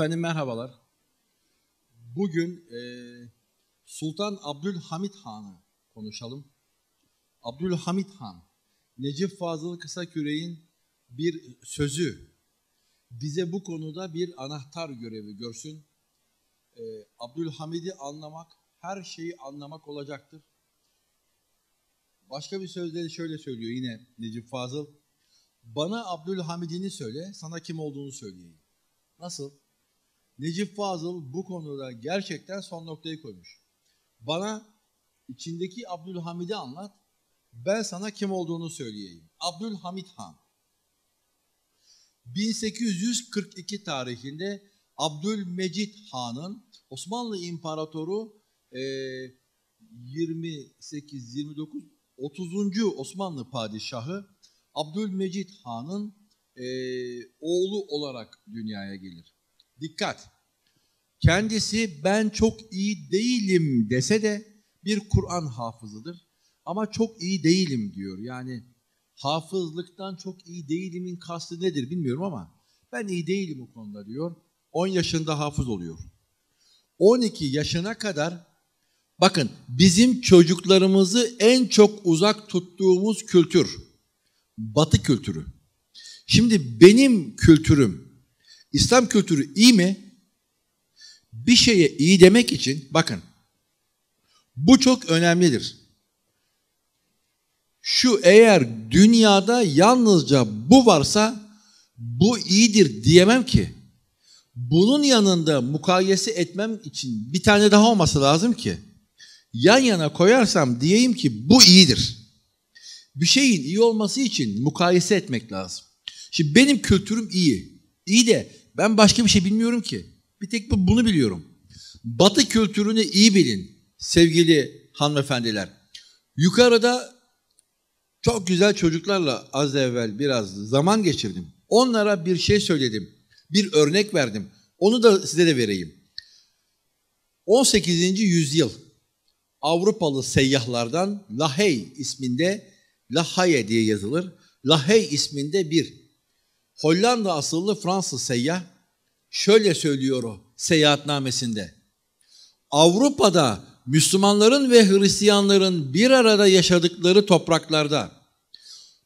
Efendim merhabalar. Bugün e, Sultan Abdülhamit Han'ı konuşalım. Abdülhamit Han, Necip Fazıl Kısaküre'nin bir sözü bize bu konuda bir anahtar görevi görsün. E, Abdülhamid'i anlamak her şeyi anlamak olacaktır. Başka bir sözde şöyle söylüyor yine Necip Fazıl. Bana Abdülhamid'ini söyle, sana kim olduğunu söyleyeyim. Nasıl? Necip Fazıl bu konuda gerçekten son noktayı koymuş. Bana içindeki Abdülhamid'i anlat, ben sana kim olduğunu söyleyeyim. Abdülhamid Han. 1842 tarihinde Abdülmecid Han'ın Osmanlı İmparatoru 28, 29, 30. Osmanlı Padişahı Abdülmecid Han'ın e, oğlu olarak dünyaya gelir. Dikkat! Kendisi ben çok iyi değilim dese de bir Kur'an hafızıdır. Ama çok iyi değilim diyor. Yani hafızlıktan çok iyi değilimin kastı nedir bilmiyorum ama ben iyi değilim o konuda diyor. 10 yaşında hafız oluyor. 12 yaşına kadar bakın bizim çocuklarımızı en çok uzak tuttuğumuz kültür batı kültürü. Şimdi benim kültürüm İslam kültürü iyi mi? Bir şeye iyi demek için bakın bu çok önemlidir. Şu eğer dünyada yalnızca bu varsa bu iyidir diyemem ki. Bunun yanında mukayese etmem için bir tane daha olması lazım ki yan yana koyarsam diyeyim ki bu iyidir. Bir şeyin iyi olması için mukayese etmek lazım. Şimdi benim kültürüm iyi. İyi de ben başka bir şey bilmiyorum ki. Bir tek bunu biliyorum. Batı kültürünü iyi bilin sevgili hanımefendiler. Yukarıda çok güzel çocuklarla az evvel biraz zaman geçirdim. Onlara bir şey söyledim. Bir örnek verdim. Onu da size de vereyim. 18. yüzyıl Avrupalı seyyahlardan Lahey isminde Lahaye diye yazılır. Lahey isminde bir Hollanda asıllı Fransız seyyah şöyle söylüyor o seyahatnamesinde. Avrupa'da Müslümanların ve Hristiyanların bir arada yaşadıkları topraklarda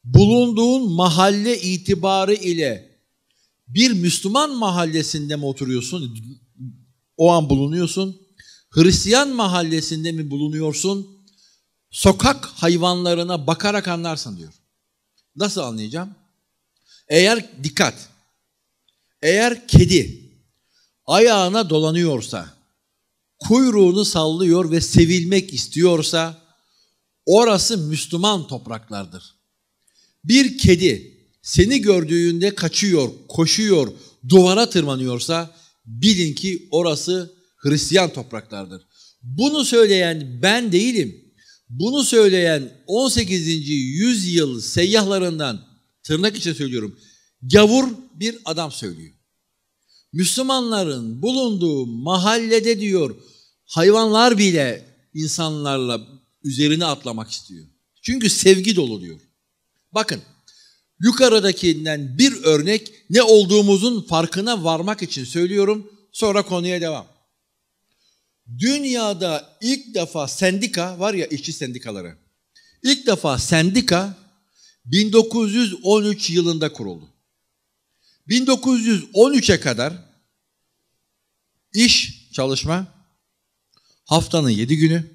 bulunduğun mahalle itibarı ile bir Müslüman mahallesinde mi oturuyorsun? O an bulunuyorsun. Hristiyan mahallesinde mi bulunuyorsun? Sokak hayvanlarına bakarak anlarsın diyor. Nasıl anlayacağım? Eğer dikkat, eğer kedi ayağına dolanıyorsa, kuyruğunu sallıyor ve sevilmek istiyorsa orası Müslüman topraklardır. Bir kedi seni gördüğünde kaçıyor, koşuyor, duvara tırmanıyorsa bilin ki orası Hristiyan topraklardır. Bunu söyleyen ben değilim. Bunu söyleyen 18. yüzyıl seyyahlarından tırnak içe söylüyorum, gavur bir adam söylüyor. Müslümanların bulunduğu mahallede diyor, hayvanlar bile insanlarla üzerine atlamak istiyor. Çünkü sevgi dolu diyor. Bakın, yukarıdakinden bir örnek ne olduğumuzun farkına varmak için söylüyorum. Sonra konuya devam. Dünyada ilk defa sendika var ya işçi sendikaları. İlk defa sendika 1913 yılında kuruldu. 1913'e kadar iş çalışma haftanın 7 günü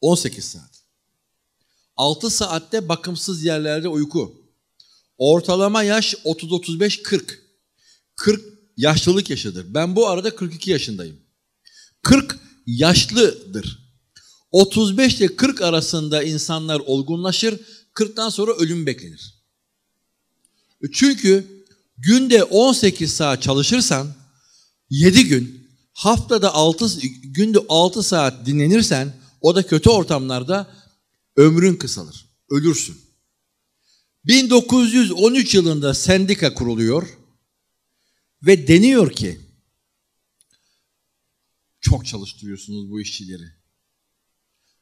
18 saat. 6 saatte bakımsız yerlerde uyku. Ortalama yaş 30-35-40. 40 yaşlılık yaşıdır. Ben bu arada 42 yaşındayım. 40 yaşlıdır. 35 ile 40 arasında insanlar olgunlaşır 40'tan sonra ölüm beklenir. E, çünkü günde 18 saat çalışırsan 7 gün, haftada 6 günde 6 saat dinlenirsen o da kötü ortamlarda ömrün kısalır. Ölürsün. 1913 yılında sendika kuruluyor ve deniyor ki çok çalıştırıyorsunuz bu işçileri.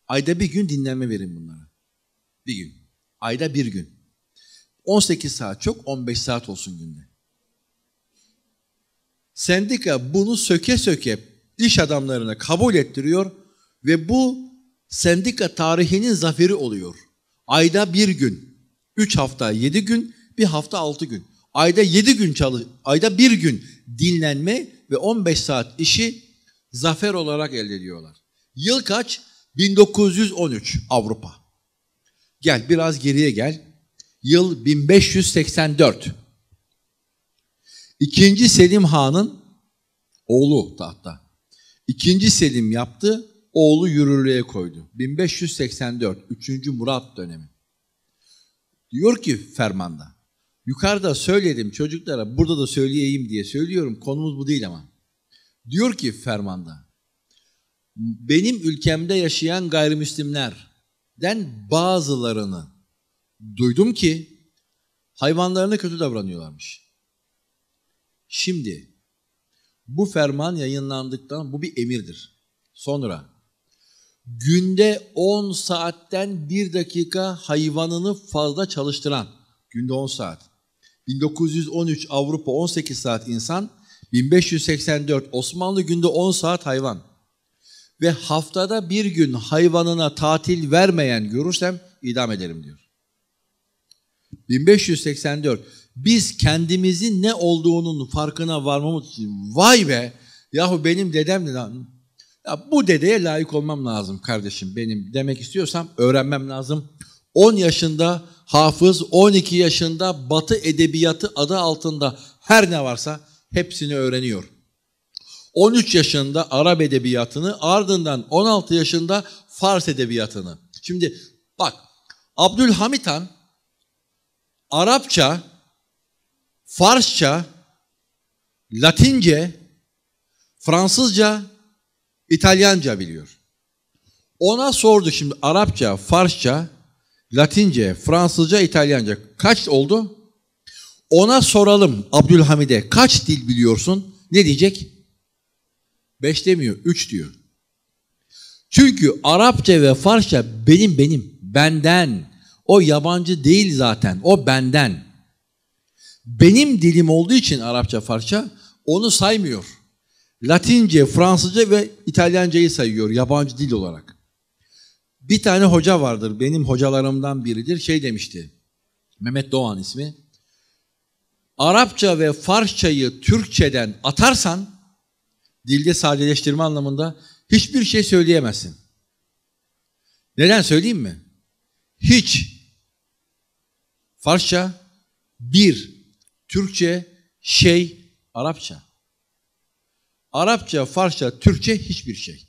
Ayda bir gün dinlenme verin bunlara. Bir gün. Ayda bir gün. 18 saat çok 15 saat olsun günde. Sendika bunu söke söke iş adamlarına kabul ettiriyor ve bu sendika tarihinin zaferi oluyor. Ayda bir gün, üç hafta yedi gün, bir hafta altı gün. Ayda yedi gün çalış, ayda bir gün dinlenme ve 15 saat işi zafer olarak elde ediyorlar. Yıl kaç? 1913 Avrupa. Gel biraz geriye gel. Yıl 1584. İkinci Selim Han'ın oğlu tahta. İkinci Selim yaptı, oğlu yürürlüğe koydu. 1584, 3. Murat dönemi. Diyor ki fermanda, yukarıda söyledim çocuklara, burada da söyleyeyim diye söylüyorum, konumuz bu değil ama. Diyor ki fermanda, benim ülkemde yaşayan gayrimüslimler, den bazılarını duydum ki hayvanlarına kötü davranıyorlarmış. Şimdi bu ferman yayınlandıktan bu bir emirdir. Sonra günde 10 saatten 1 dakika hayvanını fazla çalıştıran günde 10 saat 1913 Avrupa 18 saat insan 1584 Osmanlı günde 10 saat hayvan ve haftada bir gün hayvanına tatil vermeyen görürsem idam ederim diyor. 1584 biz kendimizin ne olduğunun farkına varmamız için vay be yahu benim dedem de ya bu dedeye layık olmam lazım kardeşim benim demek istiyorsam öğrenmem lazım. 10 yaşında hafız, 12 yaşında batı edebiyatı adı altında her ne varsa hepsini öğreniyor. 13 yaşında Arap edebiyatını ardından 16 yaşında Fars edebiyatını. Şimdi bak Abdülhamit Han Arapça, Farsça, Latince, Fransızca, İtalyanca biliyor. Ona sordu şimdi Arapça, Farsça, Latince, Fransızca, İtalyanca kaç oldu? Ona soralım Abdülhamid'e kaç dil biliyorsun? Ne diyecek? Beş demiyor, üç diyor. Çünkü Arapça ve Farsça benim benim, benden. O yabancı değil zaten, o benden. Benim dilim olduğu için Arapça, Farsça onu saymıyor. Latince, Fransızca ve İtalyancayı sayıyor yabancı dil olarak. Bir tane hoca vardır, benim hocalarımdan biridir, şey demişti, Mehmet Doğan ismi. Arapça ve Farsçayı Türkçeden atarsan dilde sadeleştirme anlamında hiçbir şey söyleyemezsin. Neden söyleyeyim mi? Hiç. Farsça, bir. Türkçe, şey, Arapça. Arapça, Farsça, Türkçe hiçbir şey.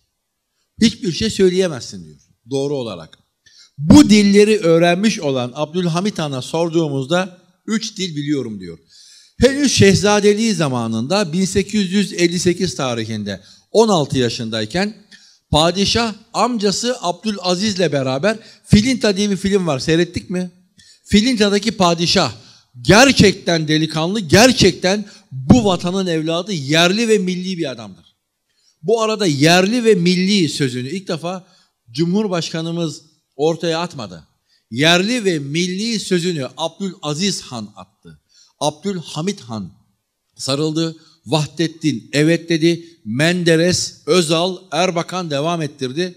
Hiçbir şey söyleyemezsin diyor doğru olarak. Bu dilleri öğrenmiş olan Abdülhamit Han'a sorduğumuzda üç dil biliyorum diyor. Henüz şehzadeliği zamanında 1858 tarihinde 16 yaşındayken padişah amcası Abdülaziz ile beraber Filinta diye bir film var seyrettik mi? Filinta'daki padişah gerçekten delikanlı, gerçekten bu vatanın evladı yerli ve milli bir adamdır. Bu arada yerli ve milli sözünü ilk defa Cumhurbaşkanımız ortaya atmadı. Yerli ve milli sözünü Abdülaziz Han attı. Abdülhamit Han sarıldı. Vahdettin evet dedi. Menderes, Özal, Erbakan devam ettirdi.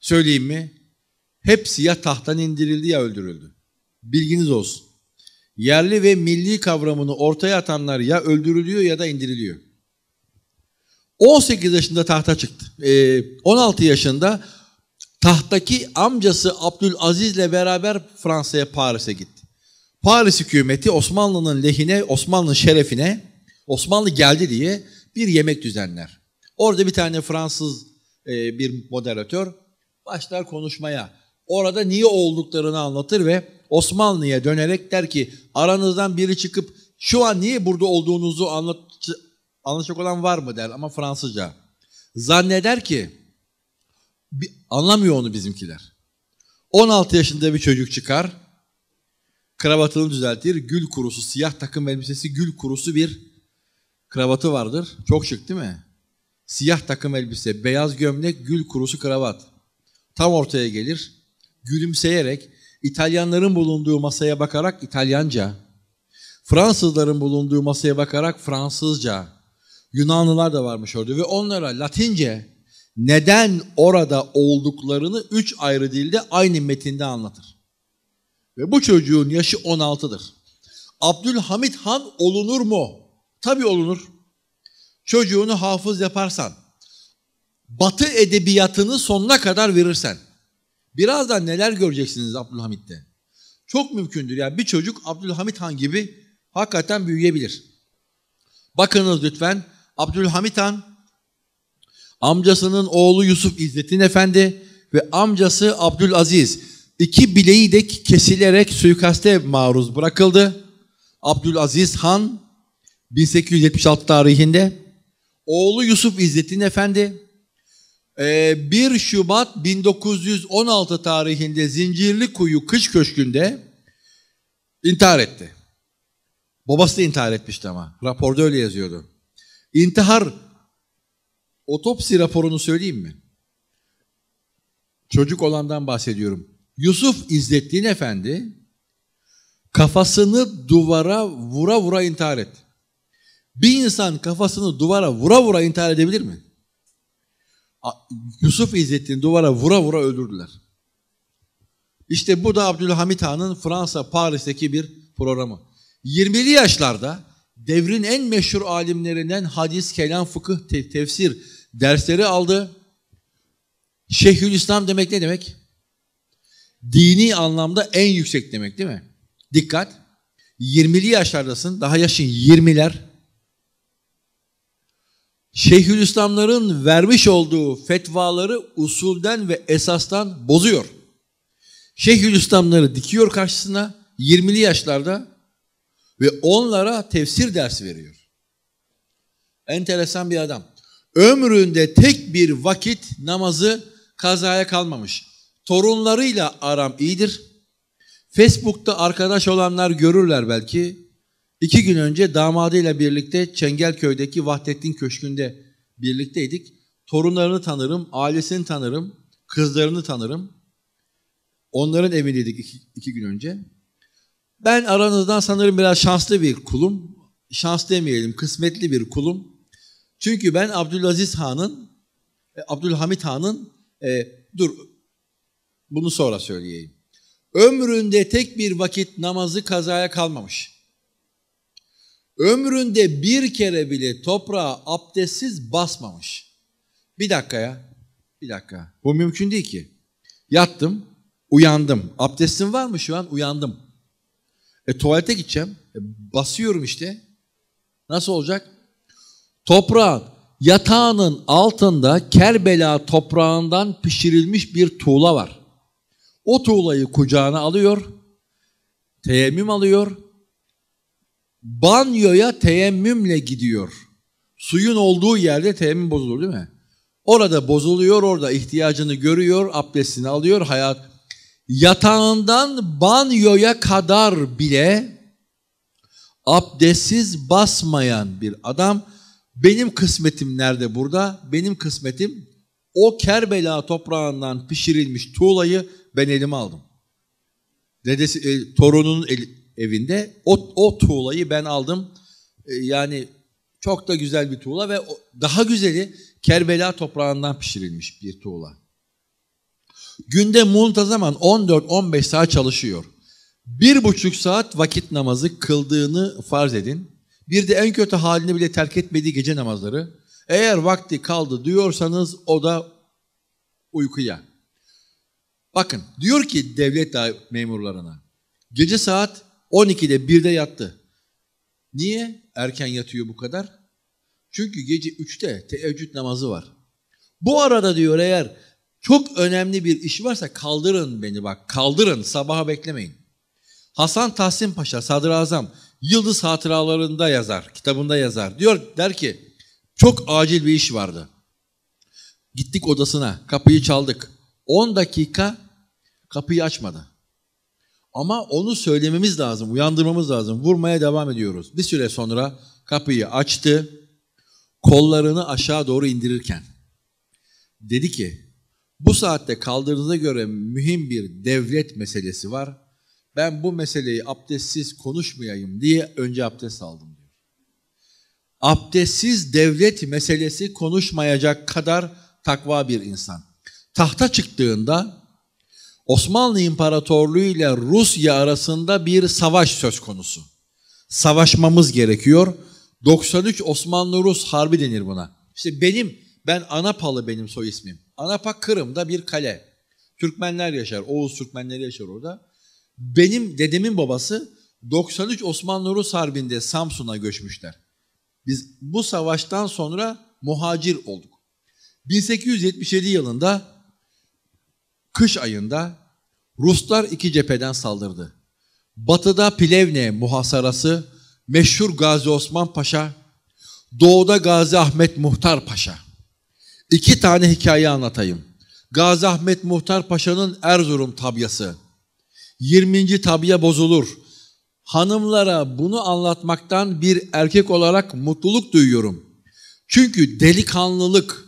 Söyleyeyim mi? Hepsi ya tahttan indirildi ya öldürüldü. Bilginiz olsun. Yerli ve milli kavramını ortaya atanlar ya öldürülüyor ya da indiriliyor. 18 yaşında tahta çıktı. 16 ee, yaşında tahttaki amcası Abdülaziz'le beraber Fransa'ya Paris'e gitti. Paris hükümeti Osmanlı'nın lehine, Osmanlı şerefine Osmanlı geldi diye bir yemek düzenler. Orada bir tane Fransız e, bir moderatör başlar konuşmaya. Orada niye olduklarını anlatır ve Osmanlı'ya dönerek der ki aranızdan biri çıkıp şu an niye burada olduğunuzu anlat anlaşacak olan var mı der ama Fransızca. Zanneder ki anlamıyor onu bizimkiler. 16 yaşında bir çocuk çıkar kravatını düzeltir. Gül kurusu, siyah takım elbisesi gül kurusu bir kravatı vardır. Çok şık değil mi? Siyah takım elbise, beyaz gömlek, gül kurusu kravat. Tam ortaya gelir. Gülümseyerek İtalyanların bulunduğu masaya bakarak İtalyanca, Fransızların bulunduğu masaya bakarak Fransızca, Yunanlılar da varmış orada ve onlara Latince neden orada olduklarını üç ayrı dilde aynı metinde anlatır. Ve bu çocuğun yaşı 16'dır. Abdülhamit Han olunur mu? Tabii olunur. Çocuğunu hafız yaparsan, batı edebiyatını sonuna kadar verirsen. Birazdan neler göreceksiniz Abdülhamit'te. Çok mümkündür. Yani bir çocuk Abdülhamit Han gibi hakikaten büyüyebilir. Bakınız lütfen Abdülhamit Han amcasının oğlu Yusuf İzzettin Efendi ve amcası Abdülaziz. İki bileği de kesilerek suikaste maruz bırakıldı. Abdülaziz Han 1876 tarihinde oğlu Yusuf İzzettin Efendi 1 e, Şubat 1916 tarihinde Zincirli Kuyu Kış Köşkü'nde intihar etti. Babası da intihar etmişti ama. Raporda öyle yazıyordu. İntihar otopsi raporunu söyleyeyim mi? Çocuk olandan bahsediyorum. Yusuf İzzettin Efendi kafasını duvara vura vura intihar et. Bir insan kafasını duvara vura vura intihar edebilir mi? Yusuf İzzettin duvara vura vura öldürdüler. İşte bu da Abdülhamit Han'ın Fransa Paris'teki bir programı. 20'li yaşlarda devrin en meşhur alimlerinden hadis, kelam, fıkıh, te tefsir dersleri aldı. Şeyhülislam demek ne demek? dini anlamda en yüksek demek değil mi? Dikkat. 20'li yaşlardasın. Daha yaşın 20'ler. Şeyhülislamların vermiş olduğu fetvaları usulden ve esastan bozuyor. Şeyhülislamları dikiyor karşısına 20'li yaşlarda ve onlara tefsir dersi veriyor. Enteresan bir adam. Ömründe tek bir vakit namazı kazaya kalmamış. Torunlarıyla aram iyidir. Facebook'ta arkadaş olanlar görürler belki. İki gün önce damadıyla birlikte Çengelköy'deki Vahdettin Köşkü'nde birlikteydik. Torunlarını tanırım, ailesini tanırım, kızlarını tanırım. Onların evindeydik iki, iki gün önce. Ben aranızdan sanırım biraz şanslı bir kulum. Şans demeyelim, kısmetli bir kulum. Çünkü ben Abdülaziz Han'ın, e, Abdülhamit Han'ın, e, dur bunu sonra söyleyeyim. Ömründe tek bir vakit namazı kazaya kalmamış. Ömründe bir kere bile toprağa abdestsiz basmamış. Bir dakika ya. Bir dakika. Bu mümkün değil ki. Yattım, uyandım. Abdestim var mı şu an? Uyandım. E tuvalete gideceğim. E, basıyorum işte. Nasıl olacak? Toprağın, yatağının altında Kerbela toprağından pişirilmiş bir tuğla var. O tuğlayı kucağına alıyor, teyemmüm alıyor, banyoya teyemmümle gidiyor. Suyun olduğu yerde teyemmüm bozulur değil mi? Orada bozuluyor, orada ihtiyacını görüyor, abdestini alıyor, hayat yatağından banyoya kadar bile abdestsiz basmayan bir adam benim kısmetim nerede burada? Benim kısmetim o Kerbela toprağından pişirilmiş tuğlayı ben elime aldım. Dedesi, e, torunun el, evinde o, o tuğlayı ben aldım. E, yani çok da güzel bir tuğla ve o, daha güzeli Kerbela toprağından pişirilmiş bir tuğla. Günde muntazaman 14-15 saat çalışıyor. Bir buçuk saat vakit namazı kıldığını farz edin. Bir de en kötü halini bile terk etmediği gece namazları. Eğer vakti kaldı diyorsanız o da uykuya. Bakın diyor ki devlet memurlarına gece saat 12'de 1'de yattı. Niye erken yatıyor bu kadar? Çünkü gece 3'te teheccüd namazı var. Bu arada diyor eğer çok önemli bir iş varsa kaldırın beni bak kaldırın sabaha beklemeyin. Hasan Tahsin Paşa sadrazam Yıldız Hatıralarında yazar, kitabında yazar. Diyor der ki çok acil bir iş vardı. Gittik odasına, kapıyı çaldık. 10 dakika kapıyı açmadı. Ama onu söylememiz lazım, uyandırmamız lazım. Vurmaya devam ediyoruz. Bir süre sonra kapıyı açtı. Kollarını aşağı doğru indirirken dedi ki bu saatte kaldığınıza göre mühim bir devlet meselesi var. Ben bu meseleyi abdestsiz konuşmayayım diye önce abdest aldım diyor. Abdestsiz devlet meselesi konuşmayacak kadar takva bir insan. Tahta çıktığında Osmanlı İmparatorluğu ile Rusya arasında bir savaş söz konusu. Savaşmamız gerekiyor. 93 Osmanlı-Rus Harbi denir buna. İşte benim, ben Anapalı benim soy ismim. Anapa Kırım'da bir kale. Türkmenler yaşar, Oğuz Türkmenleri yaşar orada. Benim dedemin babası 93 Osmanlı-Rus Harbi'nde Samsun'a göçmüşler. Biz bu savaştan sonra muhacir olduk. 1877 yılında kış ayında Ruslar iki cepheden saldırdı. Batıda Plevne muhasarası meşhur Gazi Osman Paşa, doğuda Gazi Ahmet Muhtar Paşa. İki tane hikaye anlatayım. Gazi Ahmet Muhtar Paşa'nın Erzurum tabyası. 20. tabya bozulur. Hanımlara bunu anlatmaktan bir erkek olarak mutluluk duyuyorum. Çünkü delikanlılık,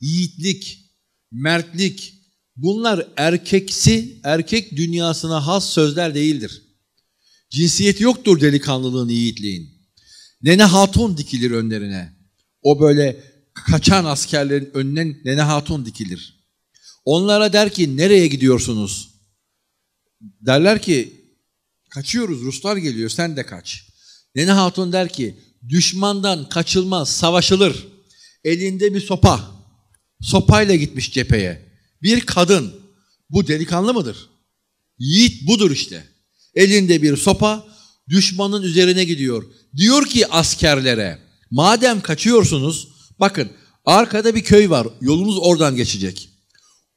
yiğitlik, mertlik, Bunlar erkeksi, erkek dünyasına has sözler değildir. Cinsiyet yoktur delikanlılığın, yiğitliğin. Nene hatun dikilir önlerine. O böyle kaçan askerlerin önüne Nene hatun dikilir. Onlara der ki nereye gidiyorsunuz? Derler ki kaçıyoruz Ruslar geliyor sen de kaç. Nene hatun der ki düşmandan kaçılmaz savaşılır. Elinde bir sopa. Sopayla gitmiş cepheye bir kadın. Bu delikanlı mıdır? Yiğit budur işte. Elinde bir sopa düşmanın üzerine gidiyor. Diyor ki askerlere madem kaçıyorsunuz bakın arkada bir köy var yolumuz oradan geçecek.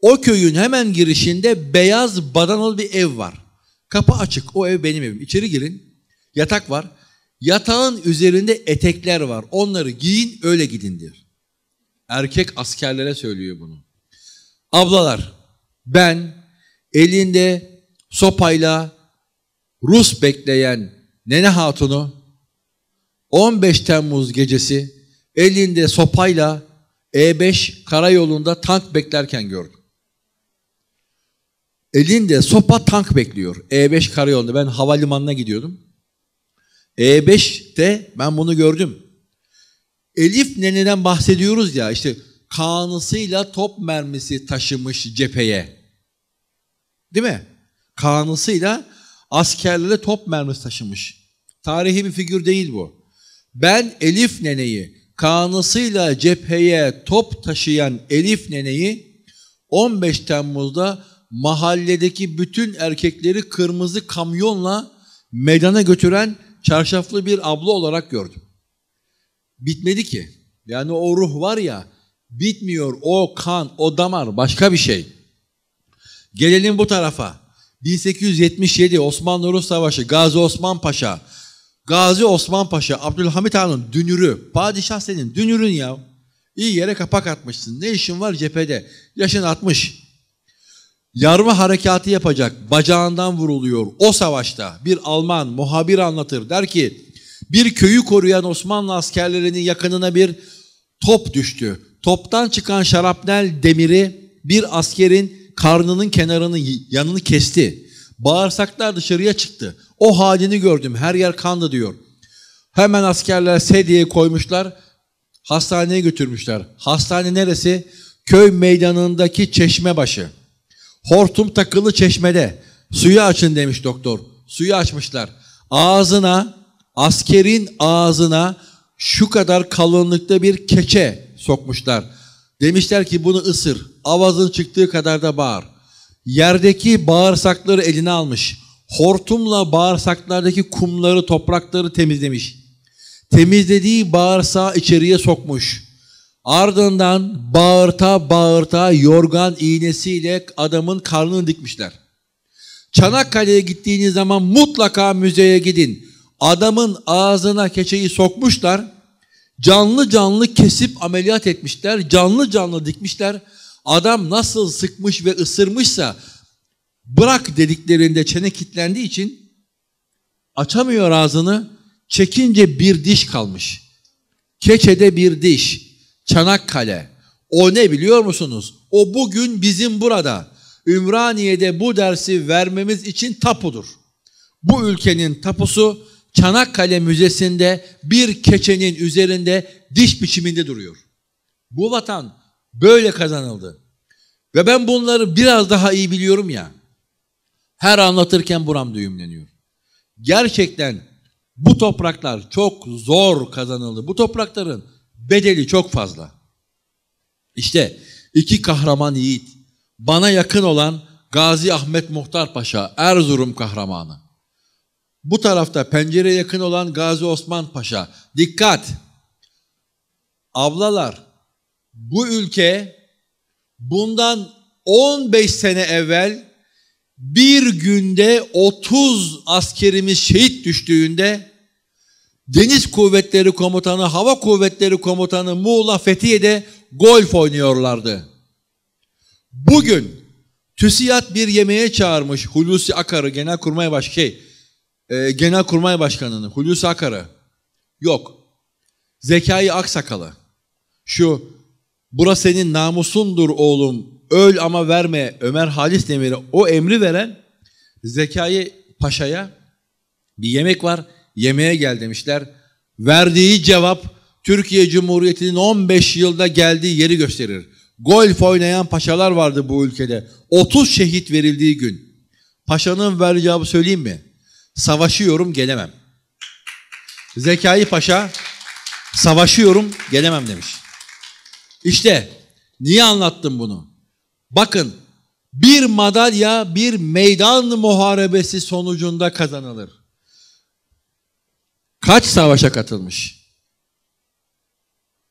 O köyün hemen girişinde beyaz badanalı bir ev var. Kapı açık o ev benim evim. İçeri girin yatak var. Yatağın üzerinde etekler var. Onları giyin öyle gidin diyor. Erkek askerlere söylüyor bunu. Ablalar ben elinde sopayla Rus bekleyen Nene Hatun'u 15 Temmuz gecesi elinde sopayla E5 karayolunda tank beklerken gördüm. Elinde sopa tank bekliyor. E5 karayolunda ben havalimanına gidiyordum. E5'te ben bunu gördüm. Elif neneden bahsediyoruz ya işte kanısıyla top mermisi taşımış cepheye. Değil mi? Kanısıyla askerlere top mermisi taşımış. Tarihi bir figür değil bu. Ben Elif neneyi, kanısıyla cepheye top taşıyan Elif neneyi 15 Temmuz'da mahalledeki bütün erkekleri kırmızı kamyonla meydana götüren çarşaflı bir abla olarak gördüm. Bitmedi ki. Yani o ruh var ya Bitmiyor o kan, o damar başka bir şey. Gelelim bu tarafa. 1877 Osmanlı Rus Savaşı, Gazi Osman Paşa. Gazi Osman Paşa, Abdülhamit Han'ın dünürü. Padişah senin dünürün ya. İyi yere kapak atmışsın. Ne işin var cephede? Yaşın 60. Yarma harekatı yapacak. Bacağından vuruluyor. O savaşta bir Alman muhabir anlatır. Der ki bir köyü koruyan Osmanlı askerlerinin yakınına bir top düştü toptan çıkan şarapnel demiri bir askerin karnının kenarını yanını kesti. Bağırsaklar dışarıya çıktı. O halini gördüm. Her yer kandı diyor. Hemen askerler sedyeye koymuşlar. Hastaneye götürmüşler. Hastane neresi? Köy meydanındaki çeşme başı. Hortum takılı çeşmede. Suyu açın demiş doktor. Suyu açmışlar. Ağzına, askerin ağzına şu kadar kalınlıkta bir keçe sokmuşlar. Demişler ki bunu ısır, avazın çıktığı kadar da bağır. Yerdeki bağırsakları eline almış. Hortumla bağırsaklardaki kumları, toprakları temizlemiş. Temizlediği bağırsağı içeriye sokmuş. Ardından bağırta bağırta yorgan iğnesiyle adamın karnını dikmişler. Çanakkale'ye gittiğiniz zaman mutlaka müzeye gidin. Adamın ağzına keçeyi sokmuşlar Canlı canlı kesip ameliyat etmişler. Canlı canlı dikmişler. Adam nasıl sıkmış ve ısırmışsa bırak dediklerinde çene kilitlendiği için açamıyor ağzını. Çekince bir diş kalmış. Keçede bir diş. Çanakkale. O ne biliyor musunuz? O bugün bizim burada. Ümraniye'de bu dersi vermemiz için tapudur. Bu ülkenin tapusu Çanakkale Müzesi'nde bir keçenin üzerinde diş biçiminde duruyor. Bu vatan böyle kazanıldı. Ve ben bunları biraz daha iyi biliyorum ya. Her anlatırken buram düğümleniyor. Gerçekten bu topraklar çok zor kazanıldı. Bu toprakların bedeli çok fazla. İşte iki kahraman yiğit. Bana yakın olan Gazi Ahmet Muhtar Paşa, Erzurum kahramanı. Bu tarafta pencere yakın olan Gazi Osman Paşa. Dikkat! Ablalar, bu ülke bundan 15 sene evvel bir günde 30 askerimiz şehit düştüğünde Deniz Kuvvetleri Komutanı, Hava Kuvvetleri Komutanı Muğla Fethiye'de golf oynuyorlardı. Bugün TÜSİAD bir yemeğe çağırmış Hulusi Akar'ı Genelkurmay Başkanı şey, e, Genelkurmay Başkanı'nı, Hulusi Akar'ı. Yok. Zekai Aksakal'ı. Şu, bura senin namusundur oğlum, öl ama verme Ömer Halis Demir'e o emri veren Zekai Paşa'ya bir yemek var, yemeğe gel demişler. Verdiği cevap Türkiye Cumhuriyeti'nin 15 yılda geldiği yeri gösterir. Golf oynayan paşalar vardı bu ülkede. 30 şehit verildiği gün. Paşanın verdiği cevabı söyleyeyim mi? savaşıyorum gelemem. Zekai Paşa savaşıyorum gelemem demiş. İşte niye anlattım bunu? Bakın bir madalya bir meydan muharebesi sonucunda kazanılır. Kaç savaşa katılmış?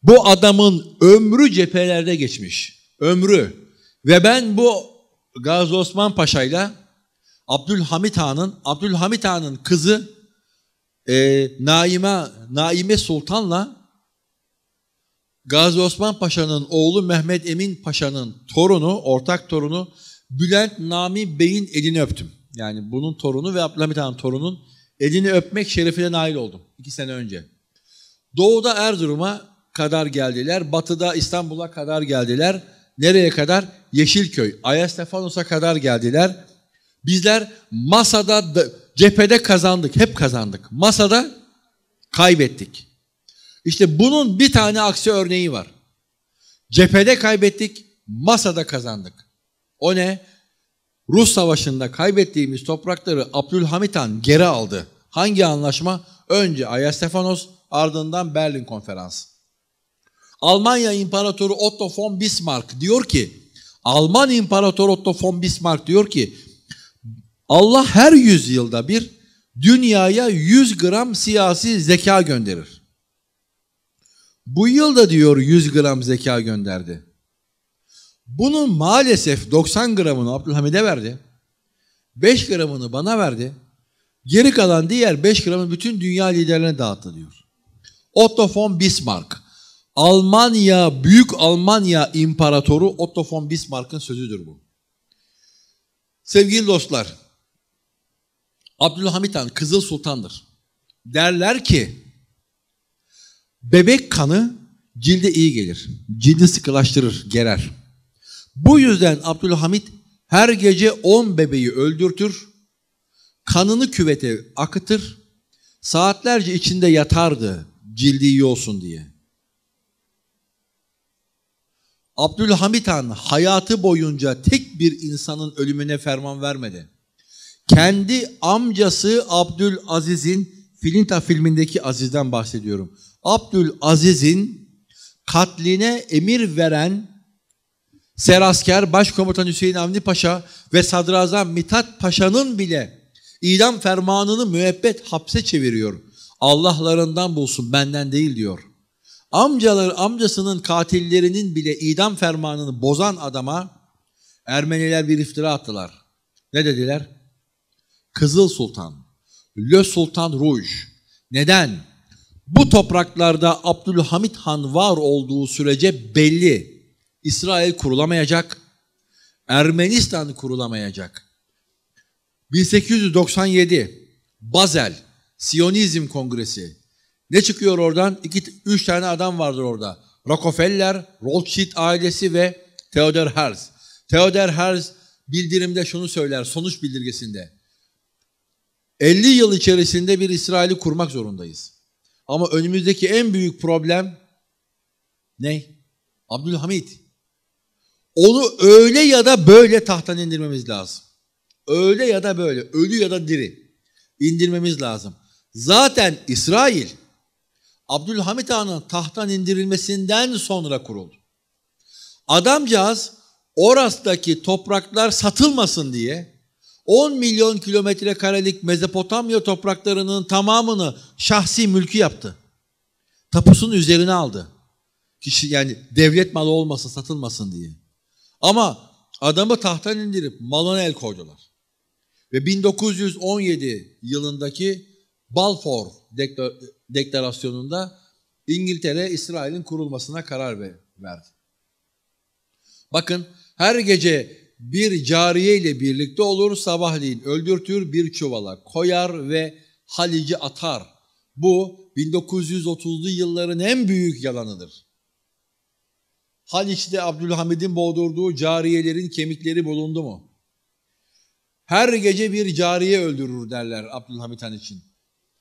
Bu adamın ömrü cephelerde geçmiş. Ömrü. Ve ben bu Gazi Osman Paşa'yla Abdülhamit Han'ın Abdülhamit Han'ın kızı e, Naime, Naime Sultan'la Gazi Osman Paşa'nın oğlu Mehmet Emin Paşa'nın torunu, ortak torunu Bülent Nami Bey'in elini öptüm. Yani bunun torunu ve Abdülhamit Han torunun elini öpmek şerefine nail oldum iki sene önce. Doğuda Erzurum'a kadar geldiler, batıda İstanbul'a kadar geldiler. Nereye kadar? Yeşilköy, Ayastefanos'a kadar geldiler. Bizler masada, cephede kazandık, hep kazandık. Masada kaybettik. İşte bunun bir tane aksi örneği var. Cephede kaybettik, masada kazandık. O ne? Rus Savaşı'nda kaybettiğimiz toprakları Abdülhamit Han geri aldı. Hangi anlaşma? Önce Ayastefanos, ardından Berlin Konferansı. Almanya İmparatoru Otto von Bismarck diyor ki, Alman İmparatoru Otto von Bismarck diyor ki, Allah her yüzyılda bir dünyaya 100 gram siyasi zeka gönderir. Bu yıl da diyor 100 gram zeka gönderdi. Bunun maalesef 90 gramını Abdülhamid'e verdi. 5 gramını bana verdi. Geri kalan diğer 5 gramı bütün dünya liderlerine dağıttı diyor. Otto von Bismarck. Almanya, Büyük Almanya İmparatoru Otto von Bismarck'ın sözüdür bu. Sevgili dostlar, Abdülhamit Han Kızıl Sultan'dır. Derler ki bebek kanı cilde iyi gelir. Cildi sıkılaştırır, gerer. Bu yüzden Abdülhamit her gece 10 bebeği öldürtür, kanını küvete akıtır, saatlerce içinde yatardı cildi iyi olsun diye. Abdülhamit Han hayatı boyunca tek bir insanın ölümüne ferman vermedi. Kendi amcası Abdül Aziz'in Filinta filmindeki Aziz'den bahsediyorum. Abdül Aziz'in katline emir veren Serasker Başkomutan Hüseyin Avni Paşa ve Sadrazam Mithat Paşa'nın bile idam fermanını müebbet hapse çeviriyor. Allah'larından bulsun benden değil diyor. Amcalar, amcasının katillerinin bile idam fermanını bozan adama Ermeniler bir iftira attılar. Ne dediler? Kızıl Sultan, Le Sultan Rouge. Neden? Bu topraklarda Abdülhamit Han var olduğu sürece belli. İsrail kurulamayacak, Ermenistan kurulamayacak. 1897 Bazel Siyonizm Kongresi. Ne çıkıyor oradan? İki, üç tane adam vardır orada. Rockefeller, Rothschild ailesi ve Theodor Herz. Theodor Herz bildirimde şunu söyler sonuç bildirgesinde. 50 yıl içerisinde bir İsrail'i kurmak zorundayız. Ama önümüzdeki en büyük problem ne? Abdülhamit. Onu öyle ya da böyle tahttan indirmemiz lazım. Öyle ya da böyle, ölü ya da diri indirmemiz lazım. Zaten İsrail Abdülhamit Han'ın tahttan indirilmesinden sonra kuruldu. Adamcağız Oras'taki topraklar satılmasın diye 10 milyon kilometre karelik Mezopotamya topraklarının tamamını şahsi mülkü yaptı. Tapusun üzerine aldı. Kişi yani devlet malı olmasın, satılmasın diye. Ama adamı tahttan indirip malına el koydular. Ve 1917 yılındaki Balfour deklarasyonunda İngiltere İsrail'in kurulmasına karar verdi. Bakın her gece bir cariye ile birlikte olur sabahleyin öldürtür bir çuvala koyar ve Halic'i atar. Bu 1930'lu yılların en büyük yalanıdır. Haliç'te Abdülhamid'in boğdurduğu cariyelerin kemikleri bulundu mu? Her gece bir cariye öldürür derler Abdülhamid Han için.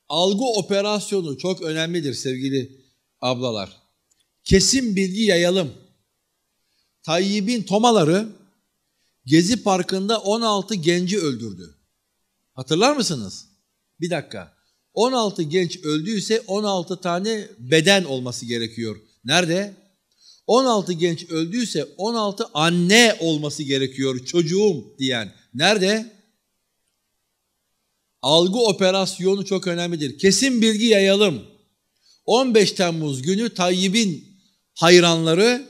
Algı operasyonu çok önemlidir sevgili ablalar. Kesin bilgi yayalım. Tayyip'in tomaları Gezi Parkı'nda 16 genci öldürdü. Hatırlar mısınız? Bir dakika. 16 genç öldüyse 16 tane beden olması gerekiyor. Nerede? 16 genç öldüyse 16 anne olması gerekiyor çocuğum diyen. Nerede? Algı operasyonu çok önemlidir. Kesin bilgi yayalım. 15 Temmuz günü Tayyip'in hayranları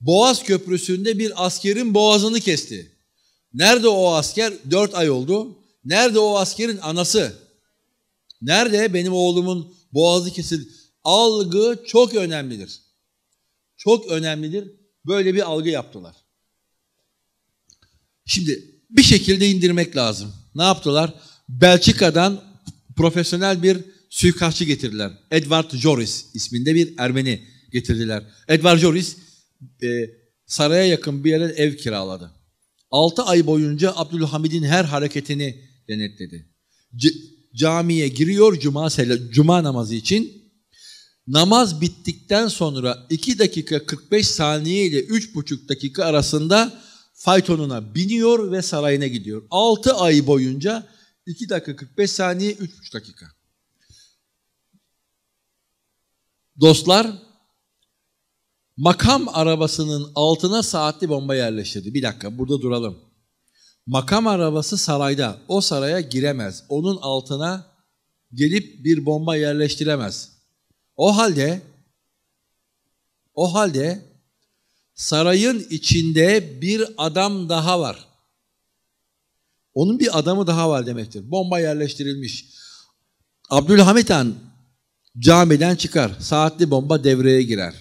Boğaz Köprüsü'nde bir askerin boğazını kesti. Nerede o asker? Dört ay oldu. Nerede o askerin anası? Nerede benim oğlumun boğazı kesildi? Algı çok önemlidir. Çok önemlidir. Böyle bir algı yaptılar. Şimdi bir şekilde indirmek lazım. Ne yaptılar? Belçika'dan profesyonel bir suikastçı getirdiler. Edward Joris isminde bir Ermeni getirdiler. Edward Joris e, saraya yakın bir yere ev kiraladı. 6 ay boyunca Abdülhamid'in her hareketini denetledi. C camiye giriyor cuma, cuma namazı için. Namaz bittikten sonra 2 dakika 45 saniye ile 3,5 dakika arasında faytonuna biniyor ve sarayına gidiyor. 6 ay boyunca 2 dakika 45 saniye 3,5 dakika. Dostlar makam arabasının altına saatli bomba yerleştirdi. Bir dakika burada duralım. Makam arabası sarayda. O saraya giremez. Onun altına gelip bir bomba yerleştiremez. O halde o halde sarayın içinde bir adam daha var. Onun bir adamı daha var demektir. Bomba yerleştirilmiş. Abdülhamit Han camiden çıkar. Saatli bomba devreye girer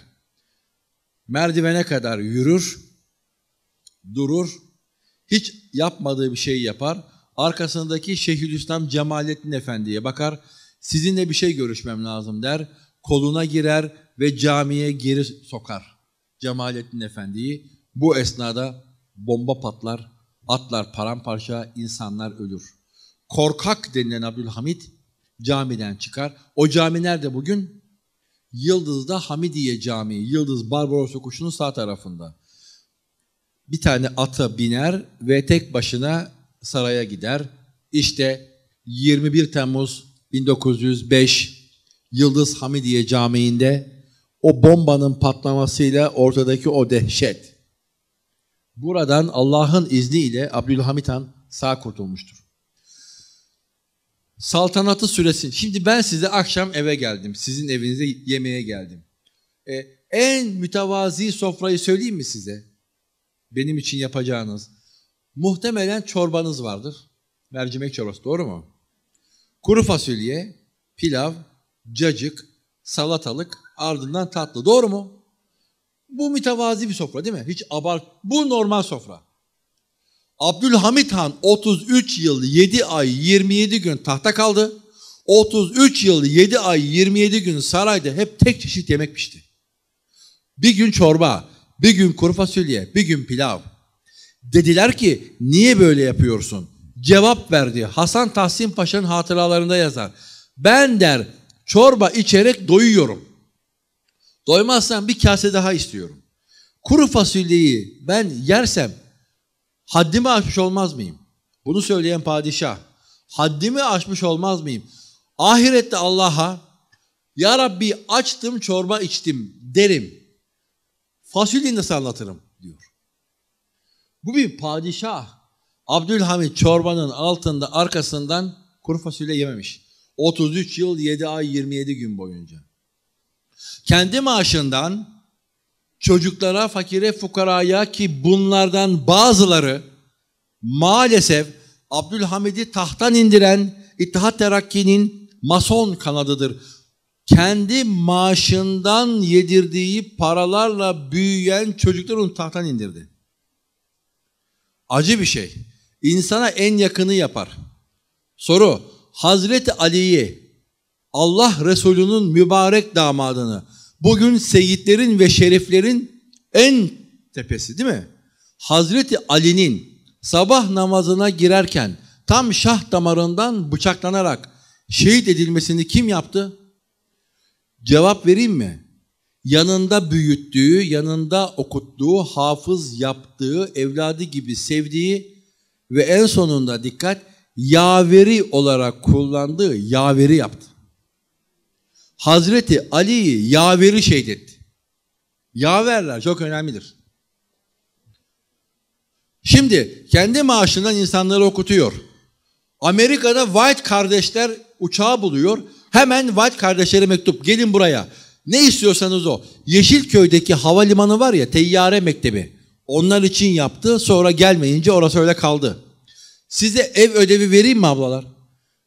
merdivene kadar yürür, durur, hiç yapmadığı bir şey yapar. Arkasındaki Şeyhülislam Cemalettin Efendi'ye bakar, sizinle bir şey görüşmem lazım der, koluna girer ve camiye geri sokar Cemalettin Efendi'yi. Bu esnada bomba patlar, atlar paramparça, insanlar ölür. Korkak denilen Abdülhamit camiden çıkar. O cami nerede bugün? Yıldız'da Hamidiye Camii, Yıldız Barbaros Okuşunun sağ tarafında. Bir tane ata biner ve tek başına saraya gider. İşte 21 Temmuz 1905 Yıldız Hamidiye Camii'nde o bombanın patlamasıyla ortadaki o dehşet. Buradan Allah'ın izniyle Abdülhamit Han sağ kurtulmuştur saltanatı süresin. Şimdi ben size akşam eve geldim. Sizin evinize yemeğe geldim. E, en mütevazi sofrayı söyleyeyim mi size? Benim için yapacağınız. Muhtemelen çorbanız vardır. Mercimek çorbası doğru mu? Kuru fasulye, pilav, cacık, salatalık, ardından tatlı. Doğru mu? Bu mütevazi bir sofra değil mi? Hiç abart. Bu normal sofra. Abdülhamit Han 33 yıl 7 ay 27 gün tahta kaldı. 33 yıl 7 ay 27 gün sarayda hep tek çeşit yemek pişti. Bir gün çorba, bir gün kuru fasulye, bir gün pilav. Dediler ki niye böyle yapıyorsun? Cevap verdi. Hasan Tahsin Paşa'nın hatıralarında yazar. Ben der çorba içerek doyuyorum. Doymazsam bir kase daha istiyorum. Kuru fasulyeyi ben yersem Haddimi aşmış olmaz mıyım? Bunu söyleyen padişah. Haddimi aşmış olmaz mıyım? Ahirette Allah'a Ya Rabbi açtım çorba içtim derim. Fasulyeyi nasıl anlatırım diyor. Bu bir padişah. Abdülhamit çorbanın altında arkasından kuru fasulye yememiş. 33 yıl 7 ay 27 gün boyunca. Kendi maaşından çocuklara, fakire, fukaraya ki bunlardan bazıları maalesef Abdülhamid'i tahttan indiren İttihat Terakki'nin mason kanadıdır. Kendi maaşından yedirdiği paralarla büyüyen çocuklar onu tahttan indirdi. Acı bir şey. İnsana en yakını yapar. Soru, Hazreti Ali'yi Allah Resulü'nün mübarek damadını bugün seyitlerin ve şeriflerin en tepesi değil mi? Hazreti Ali'nin sabah namazına girerken tam şah damarından bıçaklanarak şehit edilmesini kim yaptı? Cevap vereyim mi? Yanında büyüttüğü, yanında okuttuğu, hafız yaptığı, evladı gibi sevdiği ve en sonunda dikkat yaveri olarak kullandığı yaveri yaptı. Hazreti Ali'yi yaveri şehit etti. Yaverler çok önemlidir. Şimdi kendi maaşından insanları okutuyor. Amerika'da White kardeşler uçağı buluyor. Hemen White kardeşlere mektup. Gelin buraya. Ne istiyorsanız o. Yeşilköy'deki havalimanı var ya teyyare mektebi. Onlar için yaptı. Sonra gelmeyince orası öyle kaldı. Size ev ödevi vereyim mi ablalar?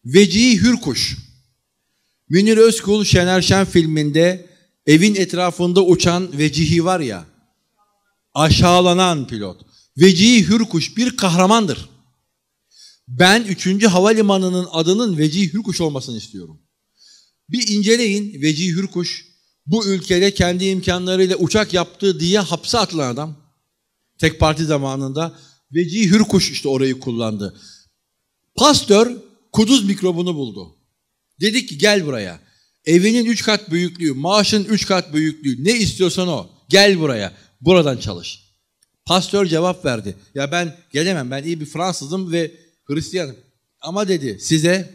Vecihi Hürkuş. Münir Özkul Şener Şen filminde evin etrafında uçan Vecihi var ya aşağılanan pilot. Vecihi Hürkuş bir kahramandır. Ben 3. Havalimanı'nın adının Vecihi Hürkuş olmasını istiyorum. Bir inceleyin Vecihi Hürkuş bu ülkede kendi imkanlarıyla uçak yaptı diye hapse atılan adam. Tek parti zamanında Vecihi Hürkuş işte orayı kullandı. Pasteur kuduz mikrobunu buldu. Dedik ki gel buraya. Evinin üç kat büyüklüğü, maaşın üç kat büyüklüğü ne istiyorsan o. Gel buraya. Buradan çalış. Pastör cevap verdi. Ya ben gelemem. Ben iyi bir Fransızım ve Hristiyanım. Ama dedi size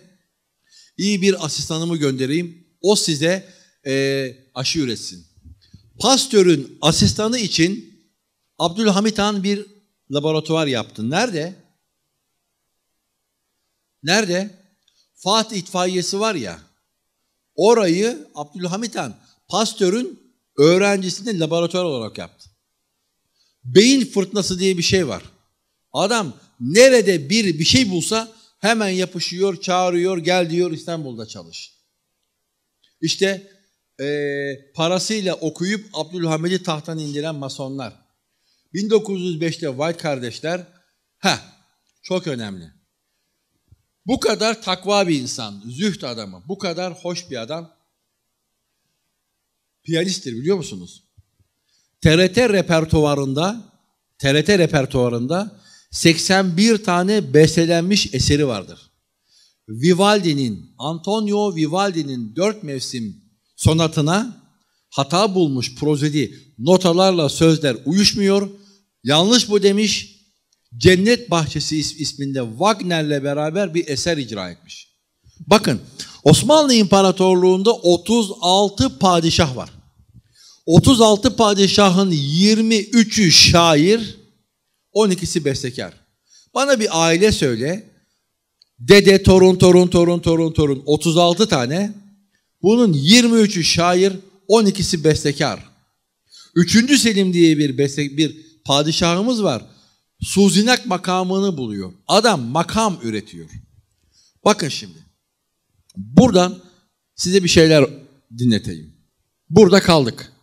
iyi bir asistanımı göndereyim. O size e, aşı üretsin. Pastörün asistanı için Abdülhamit Han bir laboratuvar yaptı. Nerede? Nerede? Fat itfaiyesi var ya orayı Abdülhamit Han Pastör'ün öğrencisinde laboratuvar olarak yaptı. Beyin fırtınası diye bir şey var. Adam nerede bir bir şey bulsa hemen yapışıyor, çağırıyor, gel diyor İstanbul'da çalış. İşte e, parasıyla okuyup Abdülhamid'i tahttan indiren masonlar. 1905'te White kardeşler, ha çok önemli. Bu kadar takva bir insan, züht adamı, bu kadar hoş bir adam piyanisttir biliyor musunuz? TRT repertuarında, TRT repertuarında 81 tane bestelenmiş eseri vardır. Vivaldi'nin, Antonio Vivaldi'nin dört mevsim sonatına hata bulmuş prozedi notalarla sözler uyuşmuyor. Yanlış bu demiş, Cennet Bahçesi isminde Wagner'le beraber bir eser icra etmiş. Bakın Osmanlı İmparatorluğu'nda 36 padişah var. 36 padişahın 23'ü şair, 12'si bestekar. Bana bir aile söyle. Dede, torun, torun, torun, torun, torun 36 tane. Bunun 23'ü şair, 12'si bestekar. 3. Selim diye bir, bestek, bir padişahımız var. Suzinak makamını buluyor. Adam makam üretiyor. Bakın şimdi. Buradan size bir şeyler dinleteyim. Burada kaldık.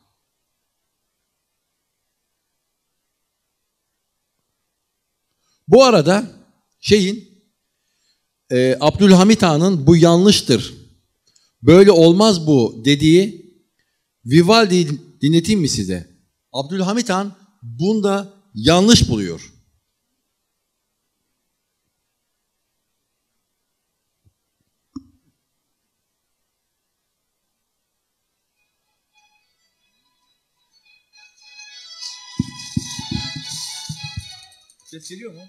Bu arada şeyin e, Abdülhamit Han'ın bu yanlıştır. Böyle olmaz bu dediği Vivaldi dinleteyim mi size? Abdülhamit Han bunda yanlış buluyor. Ses geliyor mu?